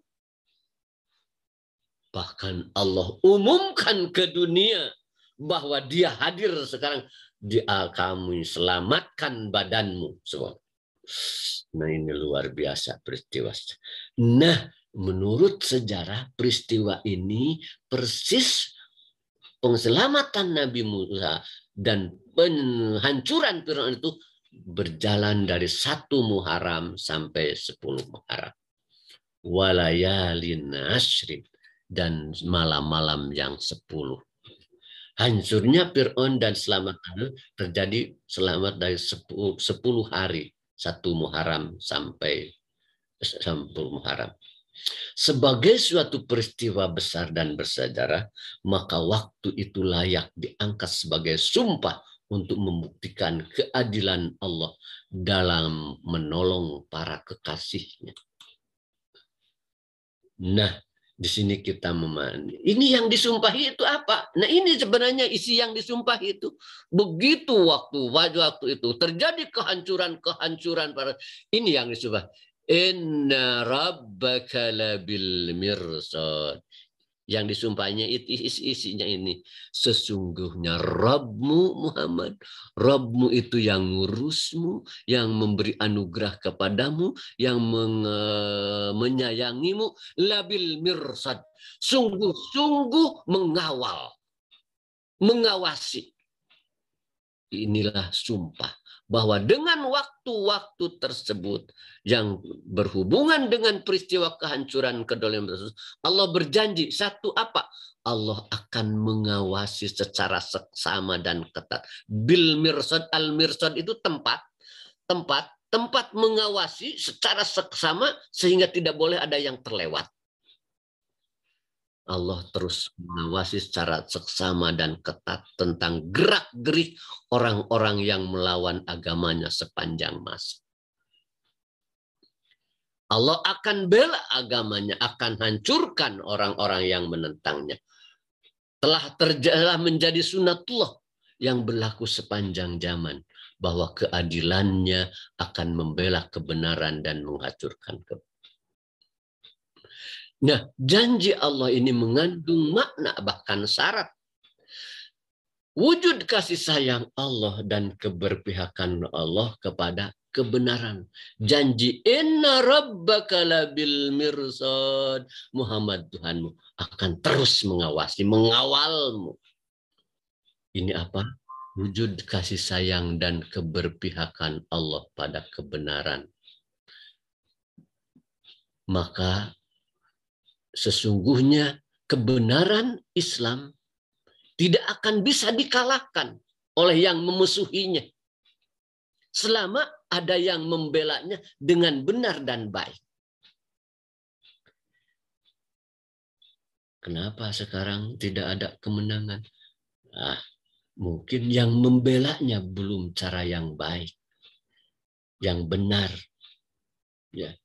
Bahkan Allah umumkan ke dunia bahwa dia hadir sekarang dia ah, kamu selamatkan badanmu semua. Nah ini luar biasa peristiwa. Nah menurut sejarah peristiwa ini persis pengselamatan Nabi Musa dan penghancuran Firaun itu berjalan dari satu Muharram sampai sepuluh Muharram. Walayalin asrin dan malam-malam yang sepuluh hancurnya Fir'aun dan selamatnya terjadi selamat dari 10 hari, satu Muharram sampai 10 Muharram. Sebagai suatu peristiwa besar dan bersejarah, maka waktu itu layak diangkat sebagai sumpah untuk membuktikan keadilan Allah dalam menolong para kekasihnya. Nah, di sini kita memahami. Ini yang disumpahi itu apa? Nah ini sebenarnya isi yang disumpahi itu. Begitu waktu, waktu itu terjadi kehancuran-kehancuran. para Ini yang disumpah. Inna rabbaka labil mirsad yang disumpahnya itu is, isinya ini sesungguhnya Rabbmu Muhammad Rabbmu itu yang ngurusmu yang memberi anugerah kepadamu yang meng, menyayangimu labil mirsad sungguh-sungguh mengawal mengawasi inilah sumpah bahwa dengan waktu-waktu tersebut yang berhubungan dengan peristiwa kehancuran kedaulatan tersebut, Allah berjanji satu apa? Allah akan mengawasi secara seksama dan ketat. Bil mirsad al mirsad itu tempat, tempat, tempat mengawasi secara seksama sehingga tidak boleh ada yang terlewat. Allah terus mengawasi secara seksama dan ketat tentang gerak-gerik orang-orang yang melawan agamanya sepanjang masa. Allah akan bela agamanya, akan hancurkan orang-orang yang menentangnya. Telah terjadilah menjadi sunatullah yang berlaku sepanjang zaman bahwa keadilannya akan membela kebenaran dan menghancurkan kebenaran. Nah, janji Allah ini mengandung makna bahkan syarat. Wujud kasih sayang Allah dan keberpihakan Allah kepada kebenaran. Janji inna rabbaka labil mirsad. Muhammad Tuhanmu akan terus mengawasi, mengawalmu. Ini apa? Wujud kasih sayang dan keberpihakan Allah pada kebenaran. Maka Sesungguhnya kebenaran Islam tidak akan bisa dikalahkan oleh yang memusuhinya. Selama ada yang membelanya dengan benar dan baik. Kenapa sekarang tidak ada kemenangan? Ah, mungkin yang membelanya belum cara yang baik, yang benar. Ya,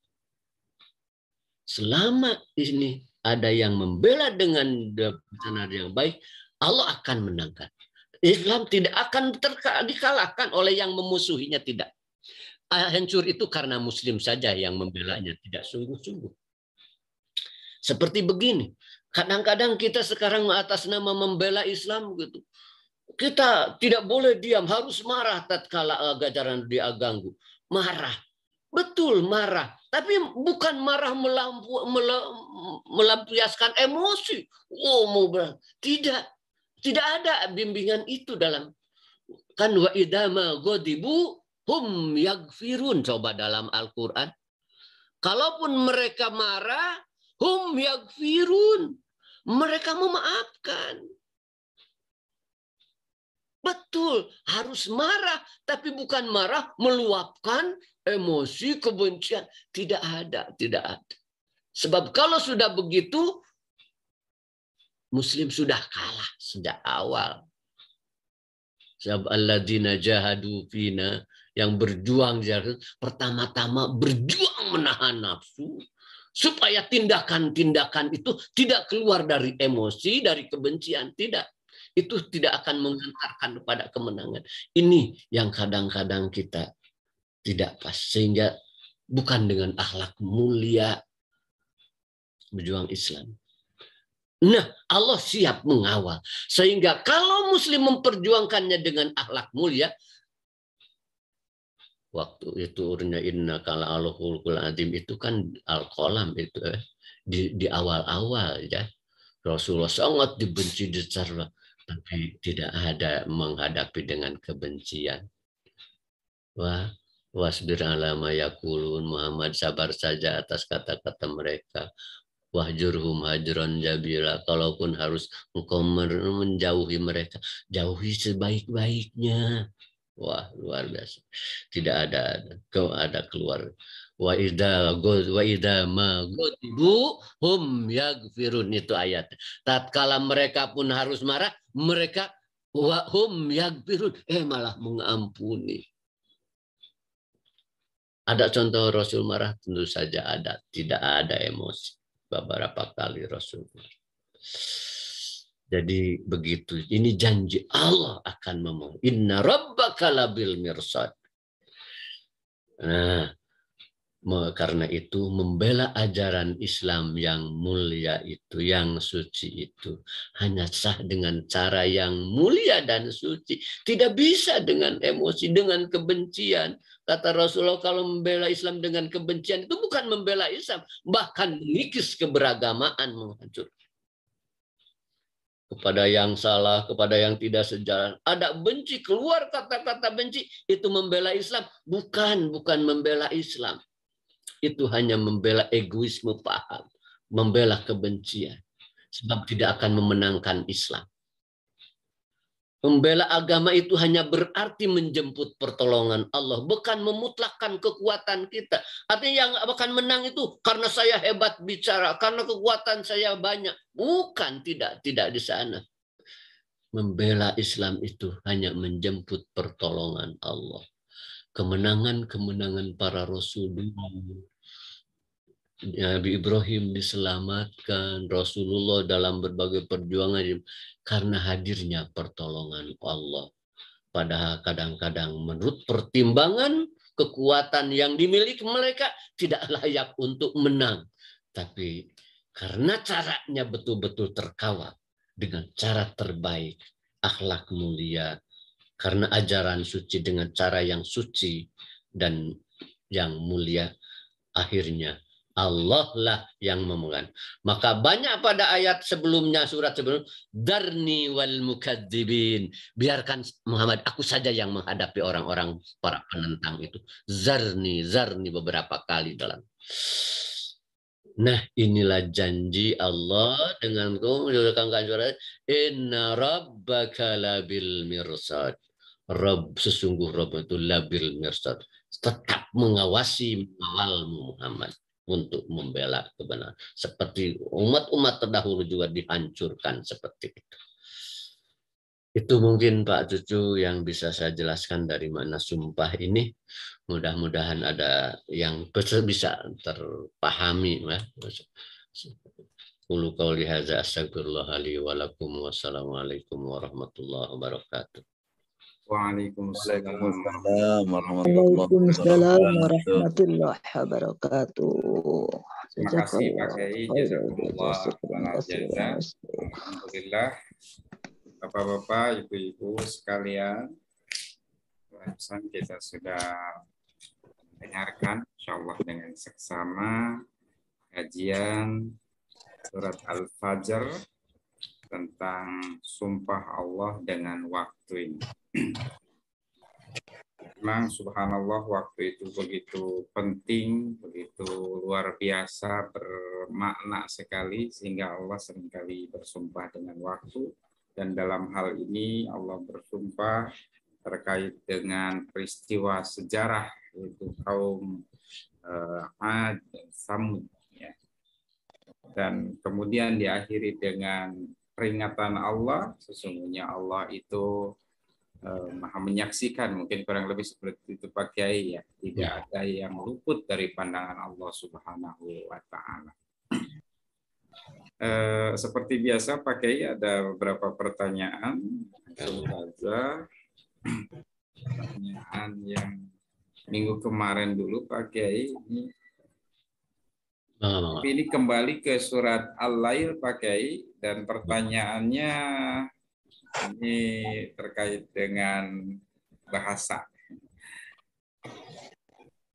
selama ini ada yang membela dengan benar yang baik, Allah akan menangkan. Islam tidak akan dikalahkan oleh yang memusuhinya tidak. Ah, hancur itu karena muslim saja yang membela nya tidak sungguh-sungguh. Seperti begini, kadang-kadang kita sekarang atas nama membela Islam gitu. Kita tidak boleh diam, harus marah tatkala ah, ajaran dia ganggu. Marah, Betul marah, tapi bukan marah melampu, melampiaskan emosi. Oh, mau berang. Tidak, tidak ada bimbingan itu dalam kan wa idama godibu hum yagfirun coba dalam Al-Qur'an. Kalaupun mereka marah, hum yagfirun. Mereka memaafkan. Betul, harus marah, tapi bukan marah meluapkan emosi kebencian tidak ada, tidak ada. Sebab kalau sudah begitu Muslim sudah kalah sejak awal. Sebab alladzina jahadu fina yang berjuang pertama-tama berjuang menahan nafsu supaya tindakan-tindakan itu tidak keluar dari emosi, dari kebencian, tidak. Itu tidak akan mengantarkan kepada kemenangan. Ini yang kadang-kadang kita tidak pas sehingga bukan dengan akhlak mulia berjuang Islam. Nah, Allah siap mengawal sehingga kalau muslim memperjuangkannya dengan akhlak mulia waktu itu urnya inna kala alhulkul itu kan al kolam itu eh, di, di awal-awal ya. Rasulullah sangat dibenci secara tapi tidak ada menghadapi dengan kebencian. Wah, wasbir alama yakulun Muhammad sabar saja atas kata-kata mereka wahjurhum hajron jabila kalaupun harus engkau menjauhi mereka jauhi sebaik-baiknya wah luar biasa tidak ada kau ada keluar wa idza wa ida ma hum yagfirun itu ayat tatkala mereka pun harus marah mereka wa hum yagfirun eh malah mengampuni ada contoh Rasul marah? Tentu saja ada. Tidak ada emosi. Beberapa kali Rasul marah. Jadi begitu. Ini janji Allah akan memohon. Inna rabbaka labil mirsad. Nah, karena itu membela ajaran Islam yang mulia itu, yang suci itu hanya sah dengan cara yang mulia dan suci. Tidak bisa dengan emosi, dengan kebencian. Kata Rasulullah kalau membela Islam dengan kebencian itu bukan membela Islam, bahkan mengikis keberagamaan menghancur. Kepada yang salah, kepada yang tidak sejalan. Ada benci, keluar kata-kata benci, itu membela Islam. Bukan, bukan membela Islam itu hanya membela egoisme paham, membela kebencian, sebab tidak akan memenangkan Islam. Membela agama itu hanya berarti menjemput pertolongan Allah, bukan memutlakkan kekuatan kita. Artinya yang akan menang itu karena saya hebat bicara, karena kekuatan saya banyak. Bukan, tidak, tidak di sana. Membela Islam itu hanya menjemput pertolongan Allah kemenangan-kemenangan para rasul dulu. Nabi Ibrahim diselamatkan, Rasulullah dalam berbagai perjuangan karena hadirnya pertolongan Allah. Padahal kadang-kadang menurut pertimbangan kekuatan yang dimiliki mereka tidak layak untuk menang. Tapi karena caranya betul-betul terkawal dengan cara terbaik, akhlak mulia, karena ajaran suci dengan cara yang suci dan yang mulia akhirnya Allah lah yang memegang. Maka banyak pada ayat sebelumnya, surat sebelum, Darni wal mukadzibin. Biarkan Muhammad, aku saja yang menghadapi orang-orang para penentang itu. Zarni, zarni beberapa kali dalam. Nah inilah janji Allah denganku menjadikan kanjuran Inna rabbaka labil mirsad. Rob, sesungguh Rob itu labil mirsad. Tetap mengawasi mengawalmu Muhammad untuk membela kebenaran. Seperti umat-umat terdahulu juga dihancurkan seperti itu. Itu mungkin Pak Cucu yang bisa saya jelaskan dari mana sumpah ini. Mudah-mudahan ada yang bisa terpahami. Ya. Kulu kauli hadza warahmatullahi wabarakatuh. Waalaikumsalam warahmatullahi wabarakatuh. Terima kasih Pak Kiai. Jazakumullah. Alhamdulillah. Bapak-bapak, ibu-ibu sekalian, barusan kita sudah dengarkan, insya Allah dengan seksama kajian surat Al-Fajr tentang sumpah Allah dengan waktu ini. Memang subhanallah waktu itu begitu penting, begitu luar biasa, bermakna sekali sehingga Allah seringkali bersumpah dengan waktu dan dalam hal ini Allah bersumpah terkait dengan peristiwa sejarah yaitu kaum uh, Ad dan Samud ya. dan kemudian diakhiri dengan peringatan Allah, sesungguhnya Allah itu eh, maha menyaksikan, mungkin kurang lebih seperti itu Pak Kiai ya. Tidak ya. ada yang luput dari pandangan Allah Subhanahu wa taala. Eh, seperti biasa Pak Kiai ada beberapa pertanyaan saja. Ya. Pertanyaan yang minggu kemarin dulu Pak Kiai ini pilih Ini kembali ke surat Al-Lail pakai dan pertanyaannya ini terkait dengan bahasa.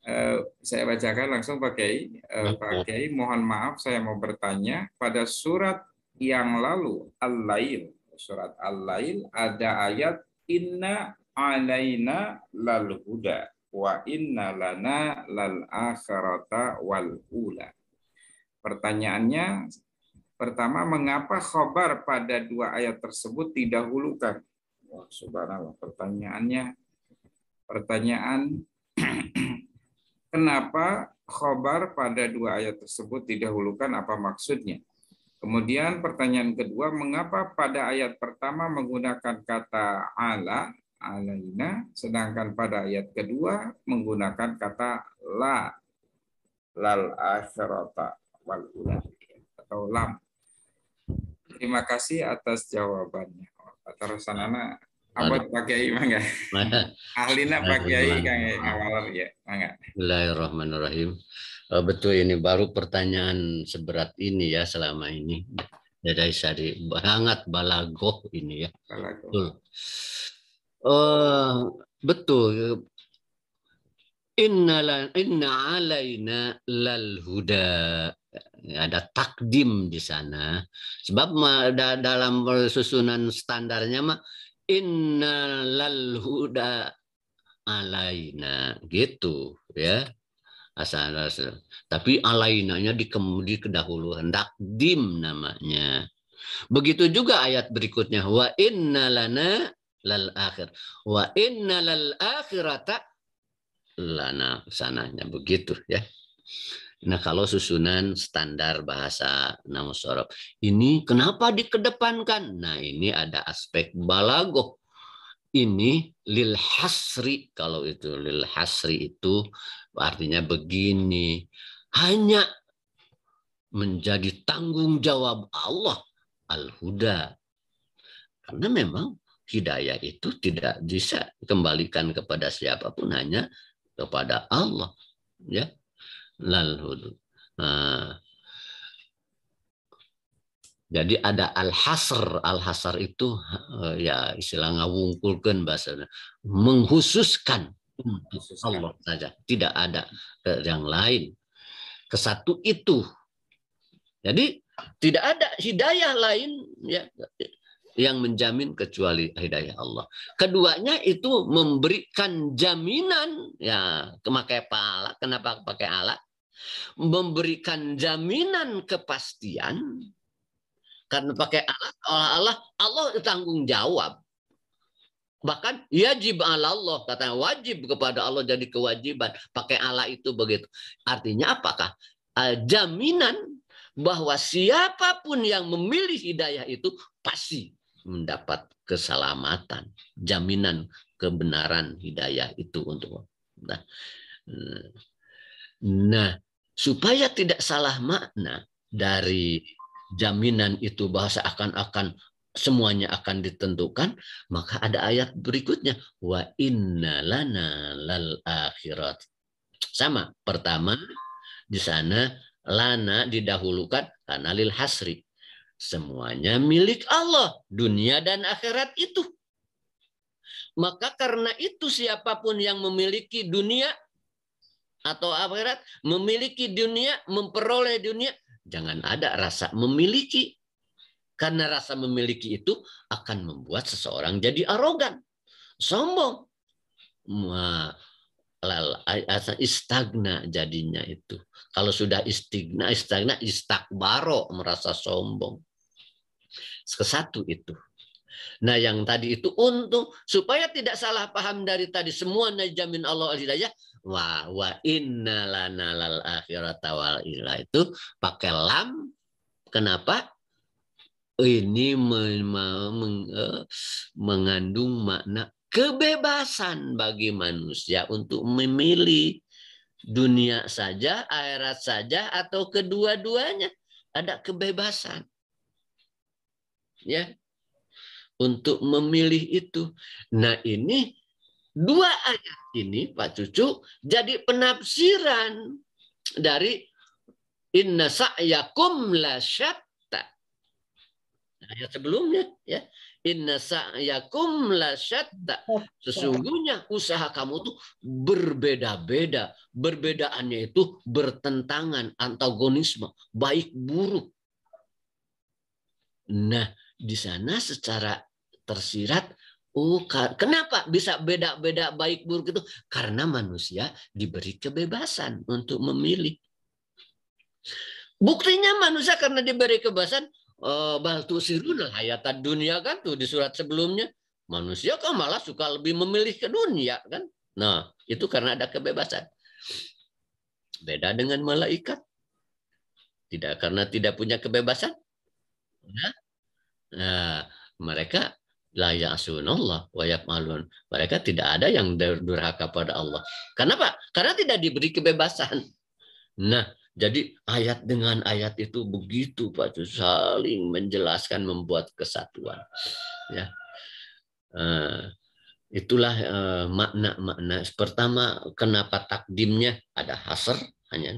Uh, saya bacakan langsung pakai uh, pakai mohon maaf saya mau bertanya pada surat yang lalu Al-Lail surat Al-Lail ada ayat inna alaina lal huda wa inna lana lal akhirata wal ula Pertanyaannya pertama mengapa khobar pada dua ayat tersebut didahulukan? Wah, subhanallah pertanyaannya pertanyaan kenapa khobar pada dua ayat tersebut didahulukan apa maksudnya? Kemudian pertanyaan kedua, mengapa pada ayat pertama menggunakan kata ala, alaina, sedangkan pada ayat kedua menggunakan kata la, lal akhirata wal atau lam. Terima kasih atas jawabannya. Atas sanana apa Pak Kiai mangga? Ya? Ahlina Pak Kiai Kang ya, awal ya mangga. Ya? Bismillahirrahmanirrahim. Eh, betul ini baru pertanyaan seberat ini ya selama ini dari sari sangat balagoh ini ya. Betul. Uh, betul. Inna la, inna alaina lal huda. Ya, ada takdim di sana. Sebab dalam susunan standarnya mah innalal huda alaina gitu ya. Asal, asal. Tapi alainanya dikemudi kedahuluan takdim namanya. Begitu juga ayat berikutnya wa innalana lal akhir wa innalal akhirata lana sananya begitu ya. Nah, kalau susunan standar bahasa sorob ini kenapa dikedepankan? Nah, ini ada aspek balago. Ini lil hasri kalau itu lil hasri itu artinya begini. Hanya menjadi tanggung jawab Allah al-huda. Karena memang hidayah itu tidak bisa dikembalikan kepada siapapun hanya kepada Allah, ya lal hudud. Nah. jadi ada al-hasr, al-hasr itu eh, ya istilah ngawungkulkan bahasa menghususkan Allah saja, tidak ada eh, yang lain. Kesatu itu. Jadi tidak ada hidayah lain ya yang menjamin kecuali hidayah Allah. Keduanya itu memberikan jaminan ya memakai pala, Kenapa pakai alat? memberikan jaminan kepastian karena pakai alat Allah Allah tanggung jawab bahkan wajib ala Allah katanya wajib kepada Allah jadi kewajiban pakai Allah itu begitu artinya apakah eh, jaminan bahwa siapapun yang memilih hidayah itu pasti mendapat keselamatan jaminan kebenaran hidayah itu untuk nah eh, nah supaya tidak salah makna dari jaminan itu bahasa akan-akan semuanya akan ditentukan, maka ada ayat berikutnya wa inna lana lal akhirat. Sama, pertama di sana lana didahulukan karena lil hasri. Semuanya milik Allah, dunia dan akhirat itu. Maka karena itu siapapun yang memiliki dunia atau akhirat, memiliki dunia, memperoleh dunia, jangan ada rasa memiliki. Karena rasa memiliki itu akan membuat seseorang jadi arogan, sombong. Istagna jadinya itu. Kalau sudah istigna, istagna, istakbaro, merasa sombong. Kesatu itu. Nah yang tadi itu untung supaya tidak salah paham dari tadi semua najamin Allah al-hidayah wa wa inna lana lal akhirata wal ila itu pakai lam kenapa ini e, mengandung makna kebebasan bagi manusia untuk memilih dunia saja, akhirat saja atau kedua-duanya. Ada kebebasan. Ya. Untuk memilih itu. Nah, ini Dua ayat ini, Pak Cucu, jadi penafsiran dari Inna sa'yakum la syatta. Ayat nah, sebelumnya, ya. Inna sa'yakum la syatta. Sesungguhnya usaha kamu tuh berbeda-beda. Berbedaannya itu bertentangan, antagonisme, baik buruk. Nah, di sana secara tersirat Oh, kenapa bisa beda-beda baik buruk itu? Karena manusia diberi kebebasan untuk memilih. Buktinya manusia karena diberi kebebasan, eh, baltu sirun hayatan dunia kan tuh di surat sebelumnya. Manusia kok malah suka lebih memilih ke dunia kan? Nah, itu karena ada kebebasan. Beda dengan malaikat. Tidak karena tidak punya kebebasan. nah mereka la ya'sunallah wa Mereka tidak ada yang durhaka pada Allah. Kenapa? Karena tidak diberi kebebasan. Nah, jadi ayat dengan ayat itu begitu Pak itu saling menjelaskan membuat kesatuan. Ya. Eh, itulah eh, makna-makna. Pertama, kenapa takdimnya ada hasr hanya.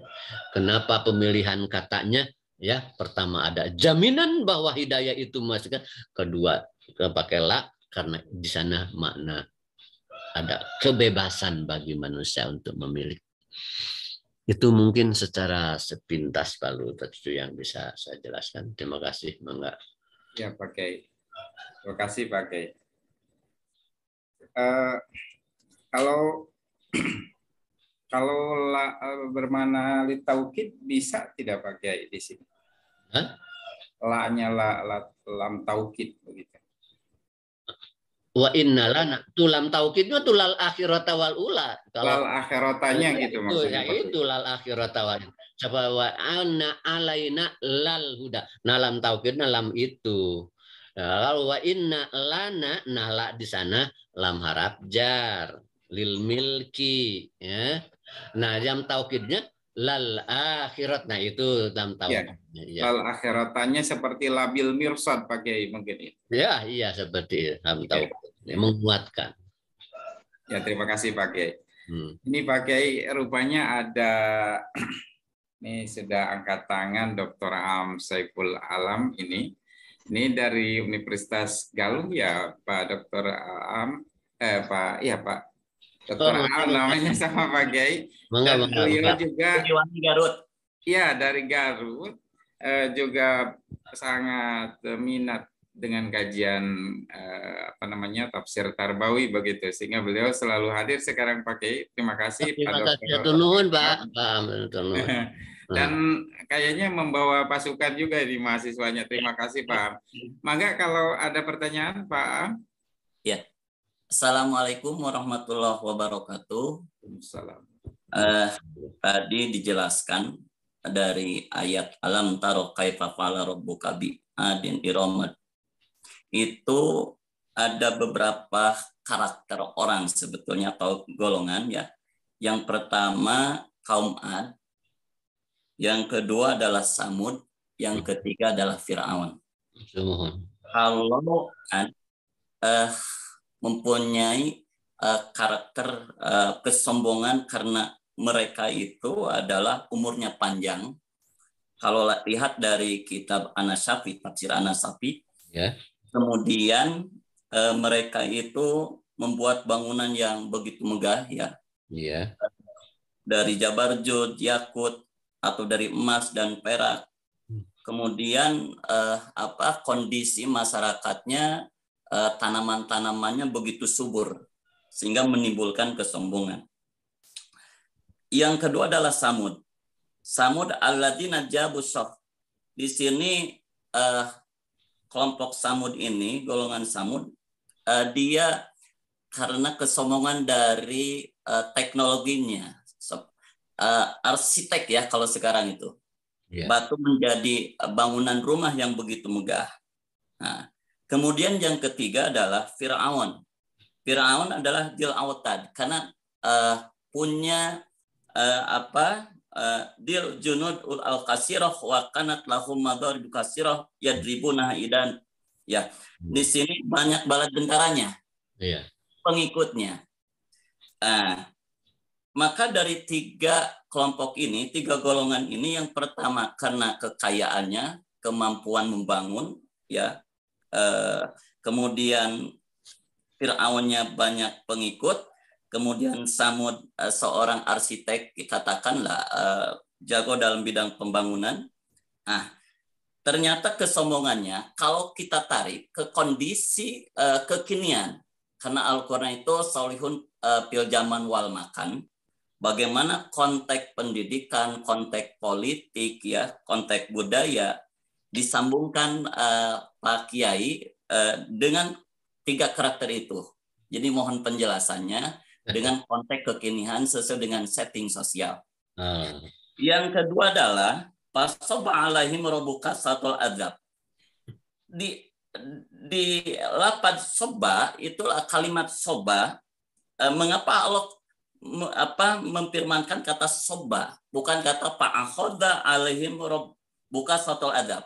Kenapa pemilihan katanya ya pertama ada jaminan bahwa hidayah itu masukkan kedua kita pakai la karena di sana makna ada kebebasan bagi manusia untuk memilih. Itu mungkin secara sepintas baru tentu yang bisa saya jelaskan. Terima kasih, Mangga. Ya, pakai. Terima kasih, pakai. Uh, kalau kalau la, eh, bermana litaukit bisa tidak pakai di sini? Hah? La-nya la, lam taukit begitu wa inna lana tulam taukidnya tulal akhirat awal ula kalau lal akhiratanya gitu maksudnya ya itu lal akhirat wal coba wa anna alaina lal huda Nalam lam nalam itu ya, kalau wa inna lana nala di sana lam harap jar lil milki ya nah jam taukidnya lal akhirat nah itu jam iya. taukidnya ya. lal akhiratannya seperti labil mirsad pakai mungkin ya? ya iya seperti jam taukid ya, menguatkan. Ya terima kasih Pak Kiai. Hmm. Ini Pak Kiai rupanya ada ini sudah angkat tangan Dr. Am Saiful Alam ini. Ini dari Universitas Galuh ya Pak Dr. Am eh Pak ya Pak Dr. Oh, Am namanya sama Pak Kiai. beliau juga Garut. iya dari Garut eh, juga sangat minat dengan kajian eh, apa namanya tafsir Tarbawi begitu sehingga beliau selalu hadir sekarang pakai terima kasih terima kasih Pak, nah. Pak. dan kayaknya membawa pasukan juga di mahasiswanya terima kasih Pak iya. Mangga kalau ada pertanyaan Pak ya Assalamualaikum warahmatullahi wabarakatuh Salam. Eh, tadi dijelaskan dari ayat alam taro kaifa fala rabbuka bi adin itu ada beberapa karakter orang sebetulnya atau golongan ya. Yang pertama kaum Ad, yang kedua adalah Samud, yang ketiga adalah Firaun. Kalau Ad eh, mempunyai eh, karakter eh, kesombongan karena mereka itu adalah umurnya panjang. Kalau lihat dari kitab Anasafi, tafsir Anasafi, yeah kemudian e, mereka itu membuat bangunan yang begitu megah ya. Iya. Yeah. Dari jabarjud, yakut atau dari emas dan perak. Hmm. Kemudian e, apa kondisi masyarakatnya e, tanaman-tanamannya begitu subur sehingga menimbulkan kesombongan. Yang kedua adalah samud. Samud alladzina jabusof Di sini uh, kelompok Samud ini, golongan Samud, uh, dia karena kesombongan dari uh, teknologinya, so, uh, arsitek ya kalau sekarang itu, yeah. batu menjadi bangunan rumah yang begitu megah. Nah, kemudian yang ketiga adalah Fir'aun. Fir'aun adalah Jil'awtad karena uh, punya uh, apa Eh, dir junud ul al kasirah wa kanat lahum madarib kasirah yadribuna idan ya di hmm. sini banyak balat bentaranya iya. pengikutnya uh, maka dari tiga kelompok ini tiga golongan ini yang pertama karena kekayaannya kemampuan membangun ya uh, kemudian Fir'aunnya banyak pengikut Kemudian Samud eh, seorang arsitek katakanlah eh, jago dalam bidang pembangunan. Nah, ternyata kesombongannya kalau kita tarik ke kondisi eh, kekinian karena Al-Qur'an itu solihun pil zaman wal makan bagaimana konteks pendidikan, konteks politik, ya, konteks budaya disambungkan Pak Kiai dengan tiga karakter itu. Jadi mohon penjelasannya dengan konteks kekinian sesuai dengan setting sosial. Hmm. Yang kedua adalah pasoba alaihi merobuka satu adab Di di lapat soba itulah kalimat soba eh, mengapa Allah me, apa memfirmankan kata soba bukan kata akhoda alaihi merobuka satu adab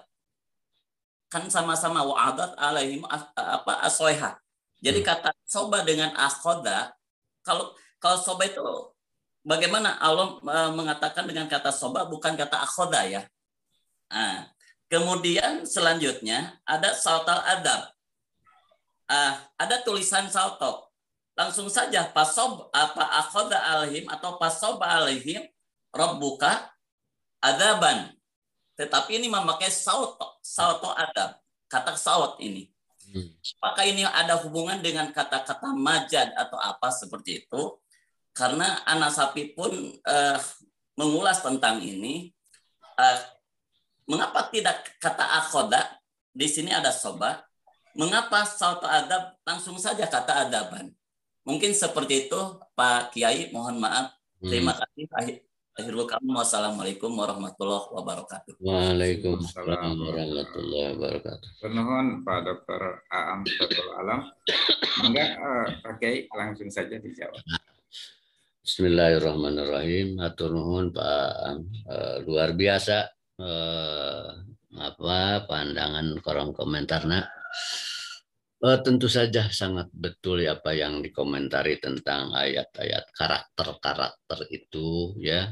kan sama-sama wa'adat alaihim apa asoiha. Jadi hmm. kata soba dengan akhoda kalau kalau soba itu bagaimana Allah eh, mengatakan dengan kata soba bukan kata akhoda ya. Nah, kemudian selanjutnya ada saltal adab. Ah, ada tulisan salto. Langsung saja pasob apa akhoda alhim atau pasoba alhim buka adaban. Tetapi ini memakai salto salto adab, kata saut ini. Hmm. Apakah ini ada hubungan dengan kata-kata majad atau apa seperti itu? Karena anak sapi pun uh, mengulas tentang ini. Uh, mengapa tidak kata akhoda? Di sini ada sobat Mengapa salto adab langsung saja kata adaban? Mungkin seperti itu Pak Kiai. Mohon maaf. Terima hmm. kasih. Akhir kalam. Wassalamualaikum warahmatullahi wabarakatuh. Waalaikumsalam warahmatullahi wabarakatuh. Penuhun Pak Dr. Aam Fatul Alam. Mangga oke, eh, Pakai okay, langsung saja dijawab. Bismillahirrahmanirrahim. Hatur nuhun Pak Aam. Eh, luar biasa eh, apa pandangan kolom komentar nak. Uh, tentu saja sangat betul ya apa yang dikomentari tentang ayat-ayat karakter-karakter itu ya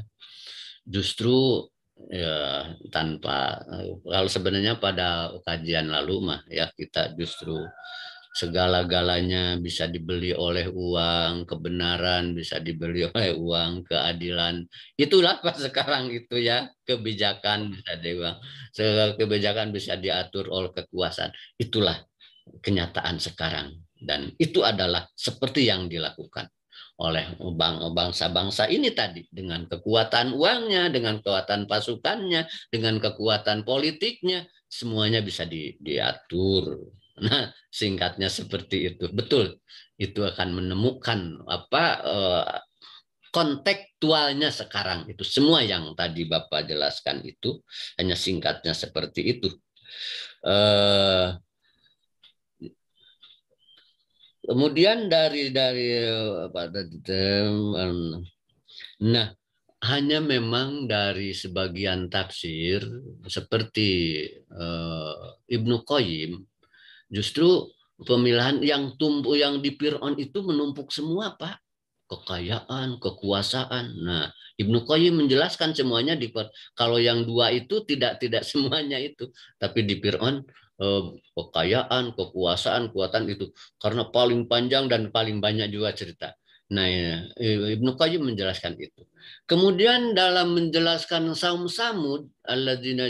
justru ya tanpa eh, kalau sebenarnya pada kajian lalu mah ya kita justru segala-galanya bisa dibeli oleh uang, kebenaran bisa dibeli oleh uang, keadilan. Itulah pas sekarang itu ya, kebijakan bisa diuang. Kebijakan bisa diatur oleh kekuasaan. Itulah kenyataan sekarang dan itu adalah seperti yang dilakukan oleh bangsa-bangsa ini tadi dengan kekuatan uangnya, dengan kekuatan pasukannya, dengan kekuatan politiknya, semuanya bisa di, diatur. Nah, singkatnya seperti itu. Betul. Itu akan menemukan apa eh, kontekstualnya sekarang itu semua yang tadi Bapak jelaskan itu hanya singkatnya seperti itu. Eh, Kemudian dari dari apa nah hanya memang dari sebagian tafsir seperti uh, Ibnu Qayyim justru pemilihan yang tumpu yang di Fir'aun itu menumpuk semua Pak kekayaan, kekuasaan. Nah, Ibnu Qayyim menjelaskan semuanya di kalau yang dua itu tidak tidak semuanya itu, tapi di Fir'aun Eh, kekayaan, kekuasaan, kekuatan itu karena paling panjang dan paling banyak juga cerita. Nah, ya, Ibnu Qayyim menjelaskan itu. Kemudian dalam menjelaskan Saum Samud, alladzina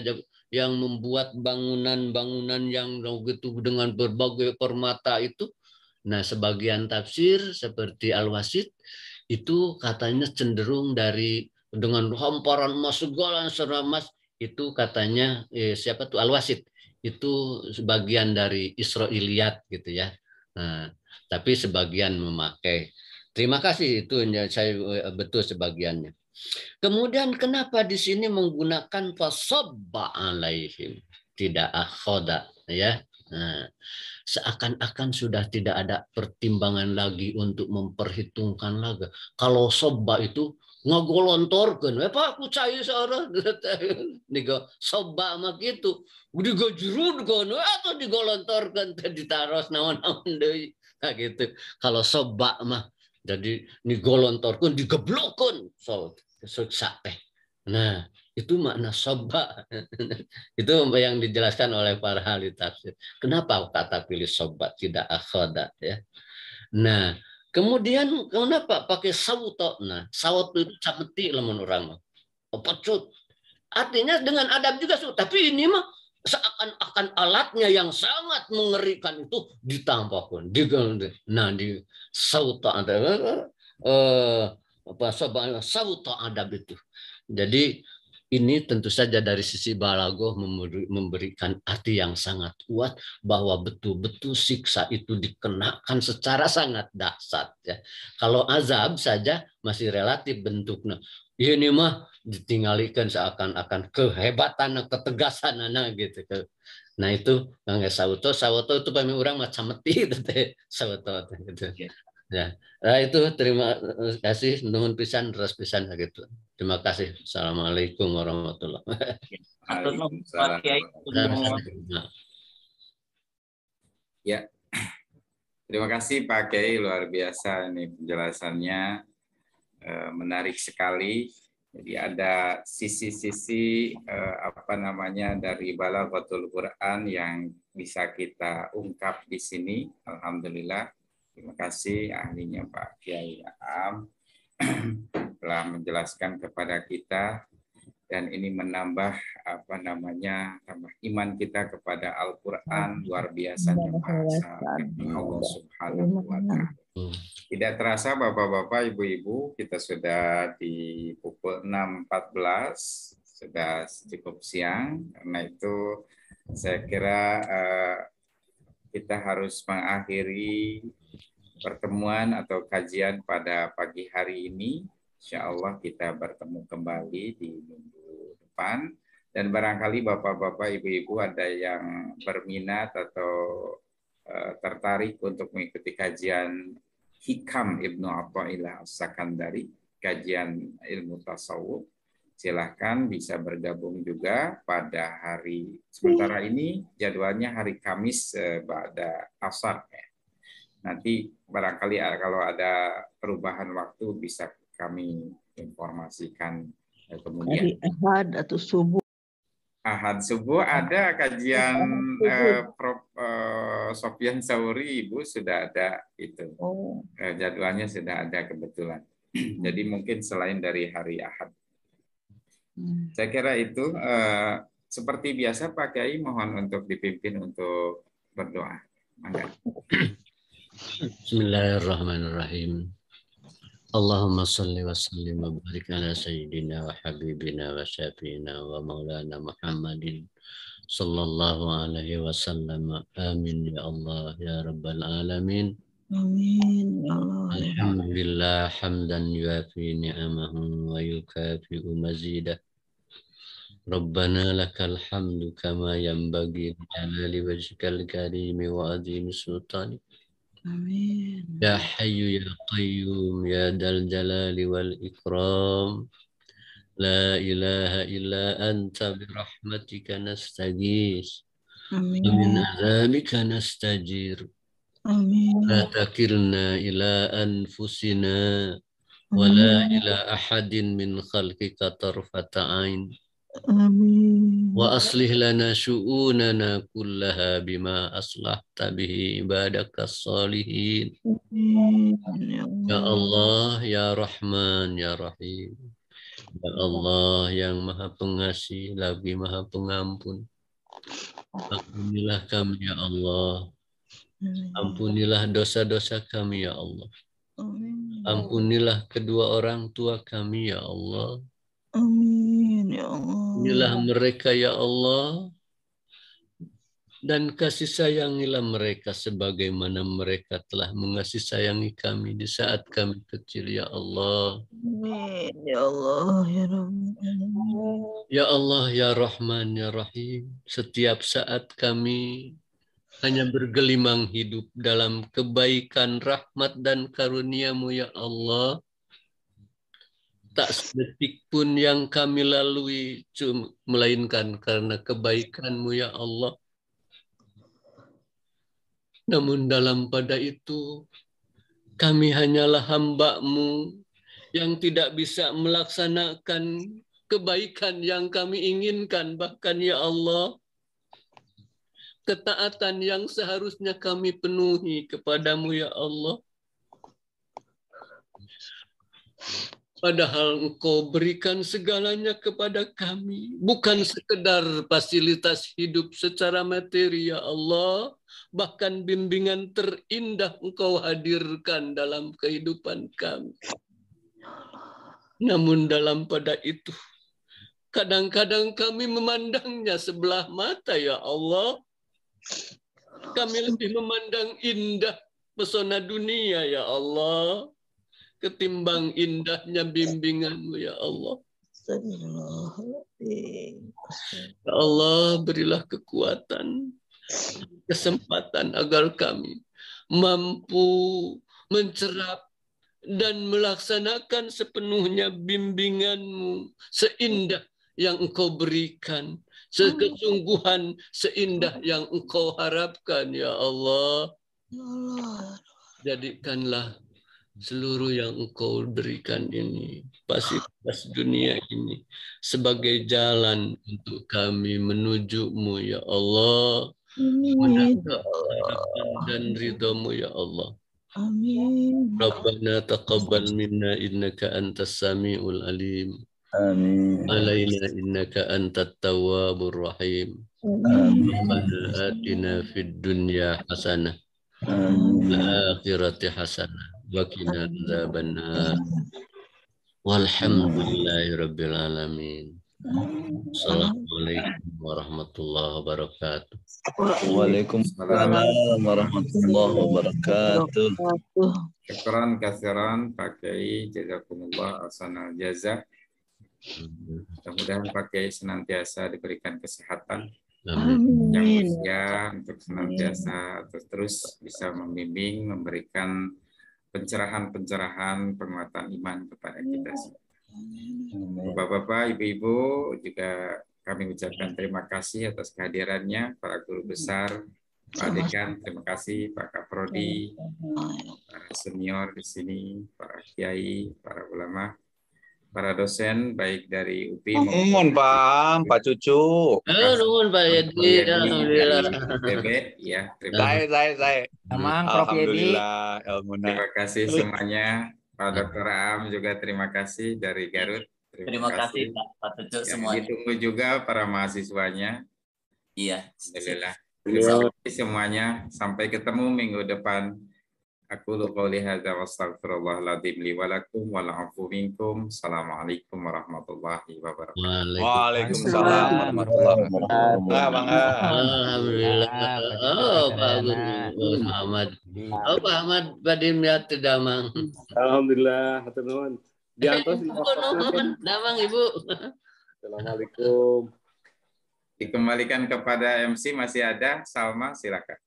yang membuat bangunan-bangunan yang begitu dengan berbagai permata itu, nah sebagian tafsir seperti Al-Wasid itu katanya cenderung dari dengan hamparan emas segala emas itu katanya eh, siapa tuh Al-Wasid itu sebagian dari Israeliat gitu ya. Nah, tapi sebagian memakai. Terima kasih itu saya eh, betul sebagiannya. Kemudian kenapa di sini menggunakan fasobba alaihim tidak akhoda ya. Nah, seakan-akan sudah tidak ada pertimbangan lagi untuk memperhitungkan lagi. Kalau sobba itu ngagolontorkan. apa eh, pak aku cai seorang digo soba mah gitu, digojrudkeun we eh, atuh digolontorkeun tadi ditaros naon-naon deui nah gitu kalau soba mah jadi digolontorkan, digeblokkan. So, so, teh nah itu makna soba itu yang dijelaskan oleh para ahli tafsir kenapa kata pilih soba tidak akhoda ya nah Kemudian kenapa pakai sawto? Nah, sauto itu lah menurut orang Pecut. Artinya dengan adab juga su. Tapi ini mah seakan-akan alatnya yang sangat mengerikan itu ditampakkan. Nah, di sawto ada eh, apa sabana adab itu. Jadi ini tentu saja dari sisi Balago memberikan arti yang sangat kuat bahwa betul-betul siksa itu dikenakan secara sangat dahsyat. Ya. Kalau azab saja masih relatif bentuknya. Ini mah ditinggalkan seakan-akan kehebatan, ketegasan anak nah, gitu, gitu. Nah itu nggak sawoto, sawoto itu pemirang orang macam mati gitu. sawoto gitu. Iya. Ya, nah, itu terima kasih nuhun pisan terus pisan gitu. Terima kasih. Assalamualaikum warahmatullah Ya. Terima kasih Pak Kiai luar biasa ini penjelasannya eh, menarik sekali. Jadi ada sisi-sisi eh, apa namanya dari balaghatul Quran yang bisa kita ungkap di sini. Alhamdulillah Terima kasih ahlinya Pak Kiai Am telah menjelaskan kepada kita dan ini menambah apa namanya tambah iman kita kepada Al-Qur'an luar biasanya Allah Subhanahu wa taala. Tidak terasa Bapak-bapak, Ibu-ibu, kita sudah di pukul 6.14 sudah cukup siang karena itu saya kira uh, kita harus mengakhiri pertemuan atau kajian pada pagi hari ini. Insya Allah kita bertemu kembali di minggu depan. Dan barangkali Bapak-Bapak, Ibu-Ibu ada yang berminat atau uh, tertarik untuk mengikuti kajian Hikam Ibnu Atta'illah As-Sakandari, kajian ilmu tasawuf. Silahkan bisa bergabung juga pada hari, sementara iya. ini jadwalnya hari Kamis uh, pada asar ya nanti barangkali eh, kalau ada perubahan waktu bisa kami informasikan eh, kemudian. Hari Ahad atau subuh. Ahad subuh ada kajian eh, Prof. Sofian Sauri Ibu sudah ada itu. Oh. jadwalnya sudah ada kebetulan. Jadi mungkin selain dari hari Ahad. Hmm. Saya kira itu eh, seperti biasa Pak Kiai mohon untuk dipimpin untuk berdoa. Mangga. Bismillahirrahmanirrahim. Allahumma salli wa sallim wa barik ala sayyidina wa habibina wa syafiina wa maulana Muhammadin sallallahu alaihi wasallam. Amin ya Allah ya rabbal alamin. Amin ya Allah. Alhamdulillah hamdan yuafi ni'amahu wa yukafi'u mazidah. ربنا لك الحمد كما ينبغي لجلال وجهك الكريم وعظيم سلطانك Ya Hayyu ya Qayyum ya Dal Jalali wal Ikram. La ilaha illa anta bi rahmatika nastaghis. Amin. Min azabika nastajir. Amin. La takilna ila anfusina wala ila ahadin min khalqika tarfata ain. Amin. Wa aslih lana syu'unana kullaha bima aslah tabihi ibadaka salihin. Ya Allah, ya Rahman, ya Rahim. Ya Allah yang maha pengasih lagi maha pengampun. Ampunilah kami ya Allah. Ampunilah dosa-dosa kami ya Allah. Ampunilah kedua orang tua kami ya Allah. Amin ya Allah. Lindungilah iya. mereka ya Allah dan kasih sayangilah mereka sebagaimana mereka telah mengasihi sayangi kami di saat kami kecil ya Allah. Ya Allah ya Rahman. Ya Allah ya Rahman ya Rahim. Setiap saat kami hanya bergelimang hidup dalam kebaikan rahmat dan karuniamu ya Allah tak sedetik pun yang kami lalui cuma melainkan karena kebaikanmu ya Allah. Namun dalam pada itu kami hanyalah hambamu yang tidak bisa melaksanakan kebaikan yang kami inginkan bahkan ya Allah ketaatan yang seharusnya kami penuhi kepadamu ya Allah Padahal engkau berikan segalanya kepada kami. Bukan sekedar fasilitas hidup secara materi, ya Allah. Bahkan bimbingan terindah engkau hadirkan dalam kehidupan kami. Namun dalam pada itu, kadang-kadang kami memandangnya sebelah mata, ya Allah. Kami lebih memandang indah pesona dunia, ya Allah ketimbang indahnya bimbinganmu ya Allah. Ya Allah berilah kekuatan, kesempatan agar kami mampu mencerap dan melaksanakan sepenuhnya bimbinganmu seindah yang engkau berikan, sekesungguhan seindah yang engkau harapkan ya Allah. Ya Jadikanlah seluruh yang engkau berikan ini, fasilitas dunia ini, sebagai jalan untuk kami menujumu, ya Allah. Amin. Dan ridhamu, ya Allah. Amin. Rabbana taqabbal minna innaka antas sami'ul alim. Amin. Alaina innaka antat tawwabur rahim. Amin. Rabbana atina fid dunya hasanah. Amin. Akhirati hasanah. وقنا عذاب النار والحمد لله رب العالمين السلام عليكم ورحمة الله وبركاته وعليكم السلام ورحمة الله Pak jazakumullah jaza mudah-mudahan Pak senantiasa diberikan kesehatan Amin. yang usia untuk senantiasa terus, terus bisa membimbing memberikan pencerahan-pencerahan penguatan iman kepada iya. kita semua. Bapak-bapak, ibu-ibu juga kami ucapkan terima kasih atas kehadirannya para guru iya. besar, Pak Dekan, terima kasih, Pak Kaprodi, iya. para senior di sini, para kiai, para ulama para dosen baik dari UPI oh, maupun Pak, Pak Cucu. Oh, Nuhun Pak Yedi, alhamdulillah. PB, ya. Terima kasih. Saya, saya, Emang Prof Yedi. Terima kasih semuanya. Pak iya. Dr. Am juga terima kasih dari Garut. Terima, terima kasih, kasih Pak, Pak Cucu ya, semuanya. Ditunggu juga para mahasiswanya. Iya. Alhamdulillah. Iya. Terima kasih semuanya. Sampai ketemu minggu depan. Aqulu qawli hadza wa astaghfirullah alazim li wa lakum minkum. Assalamualaikum warahmatullahi wabarakatuh. Waalaikumsalam warahmatullahi wabarakatuh. Alhamdulillah. Oh, Pak Oh, Ahmad. Oh, Pak Ahmad badim ya damang. Alhamdulillah, hatur nuhun. Diantos. Damang Ibu. Assalamualaikum. Dikembalikan kepada MC masih ada Salma silakan.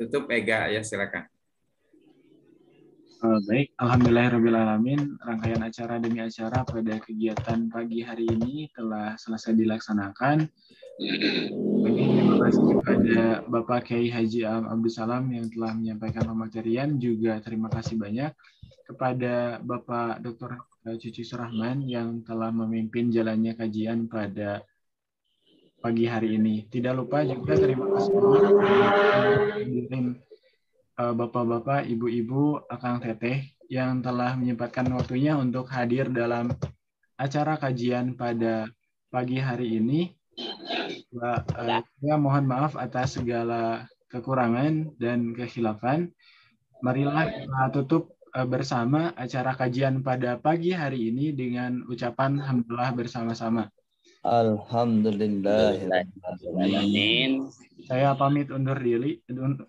Tutup Ega ya silakan. Oh, baik, Alhamdulillahirrahmanirrahim. Rangkaian acara demi acara pada kegiatan pagi hari ini telah selesai dilaksanakan. terima kasih kepada Bapak Kiai Haji Abdul Salam yang telah menyampaikan pematerian. Juga terima kasih banyak kepada Bapak Dr. Eh, Cucu Surahman yang telah memimpin jalannya kajian pada pagi hari ini. Tidak lupa juga terima kasih banyak eh, bapak-bapak, ibu-ibu, akang teteh yang telah menyempatkan waktunya untuk hadir dalam acara kajian pada pagi hari ini. Saya eh, ya, mohon maaf atas segala kekurangan dan kehilafan. Marilah kita tutup eh, bersama acara kajian pada pagi hari ini dengan ucapan hamdalah bersama-sama. Alhamdulillah. Saya pamit undur diri,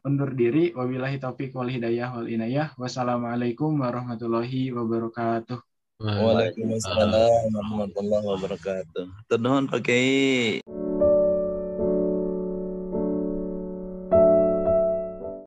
undur diri. Wabillahi taufiq wal hidayah wal inayah. Wassalamualaikum warahmatullahi wabarakatuh. Waalaikumsalam warahmatullahi wabarakatuh. Tenon, pakai.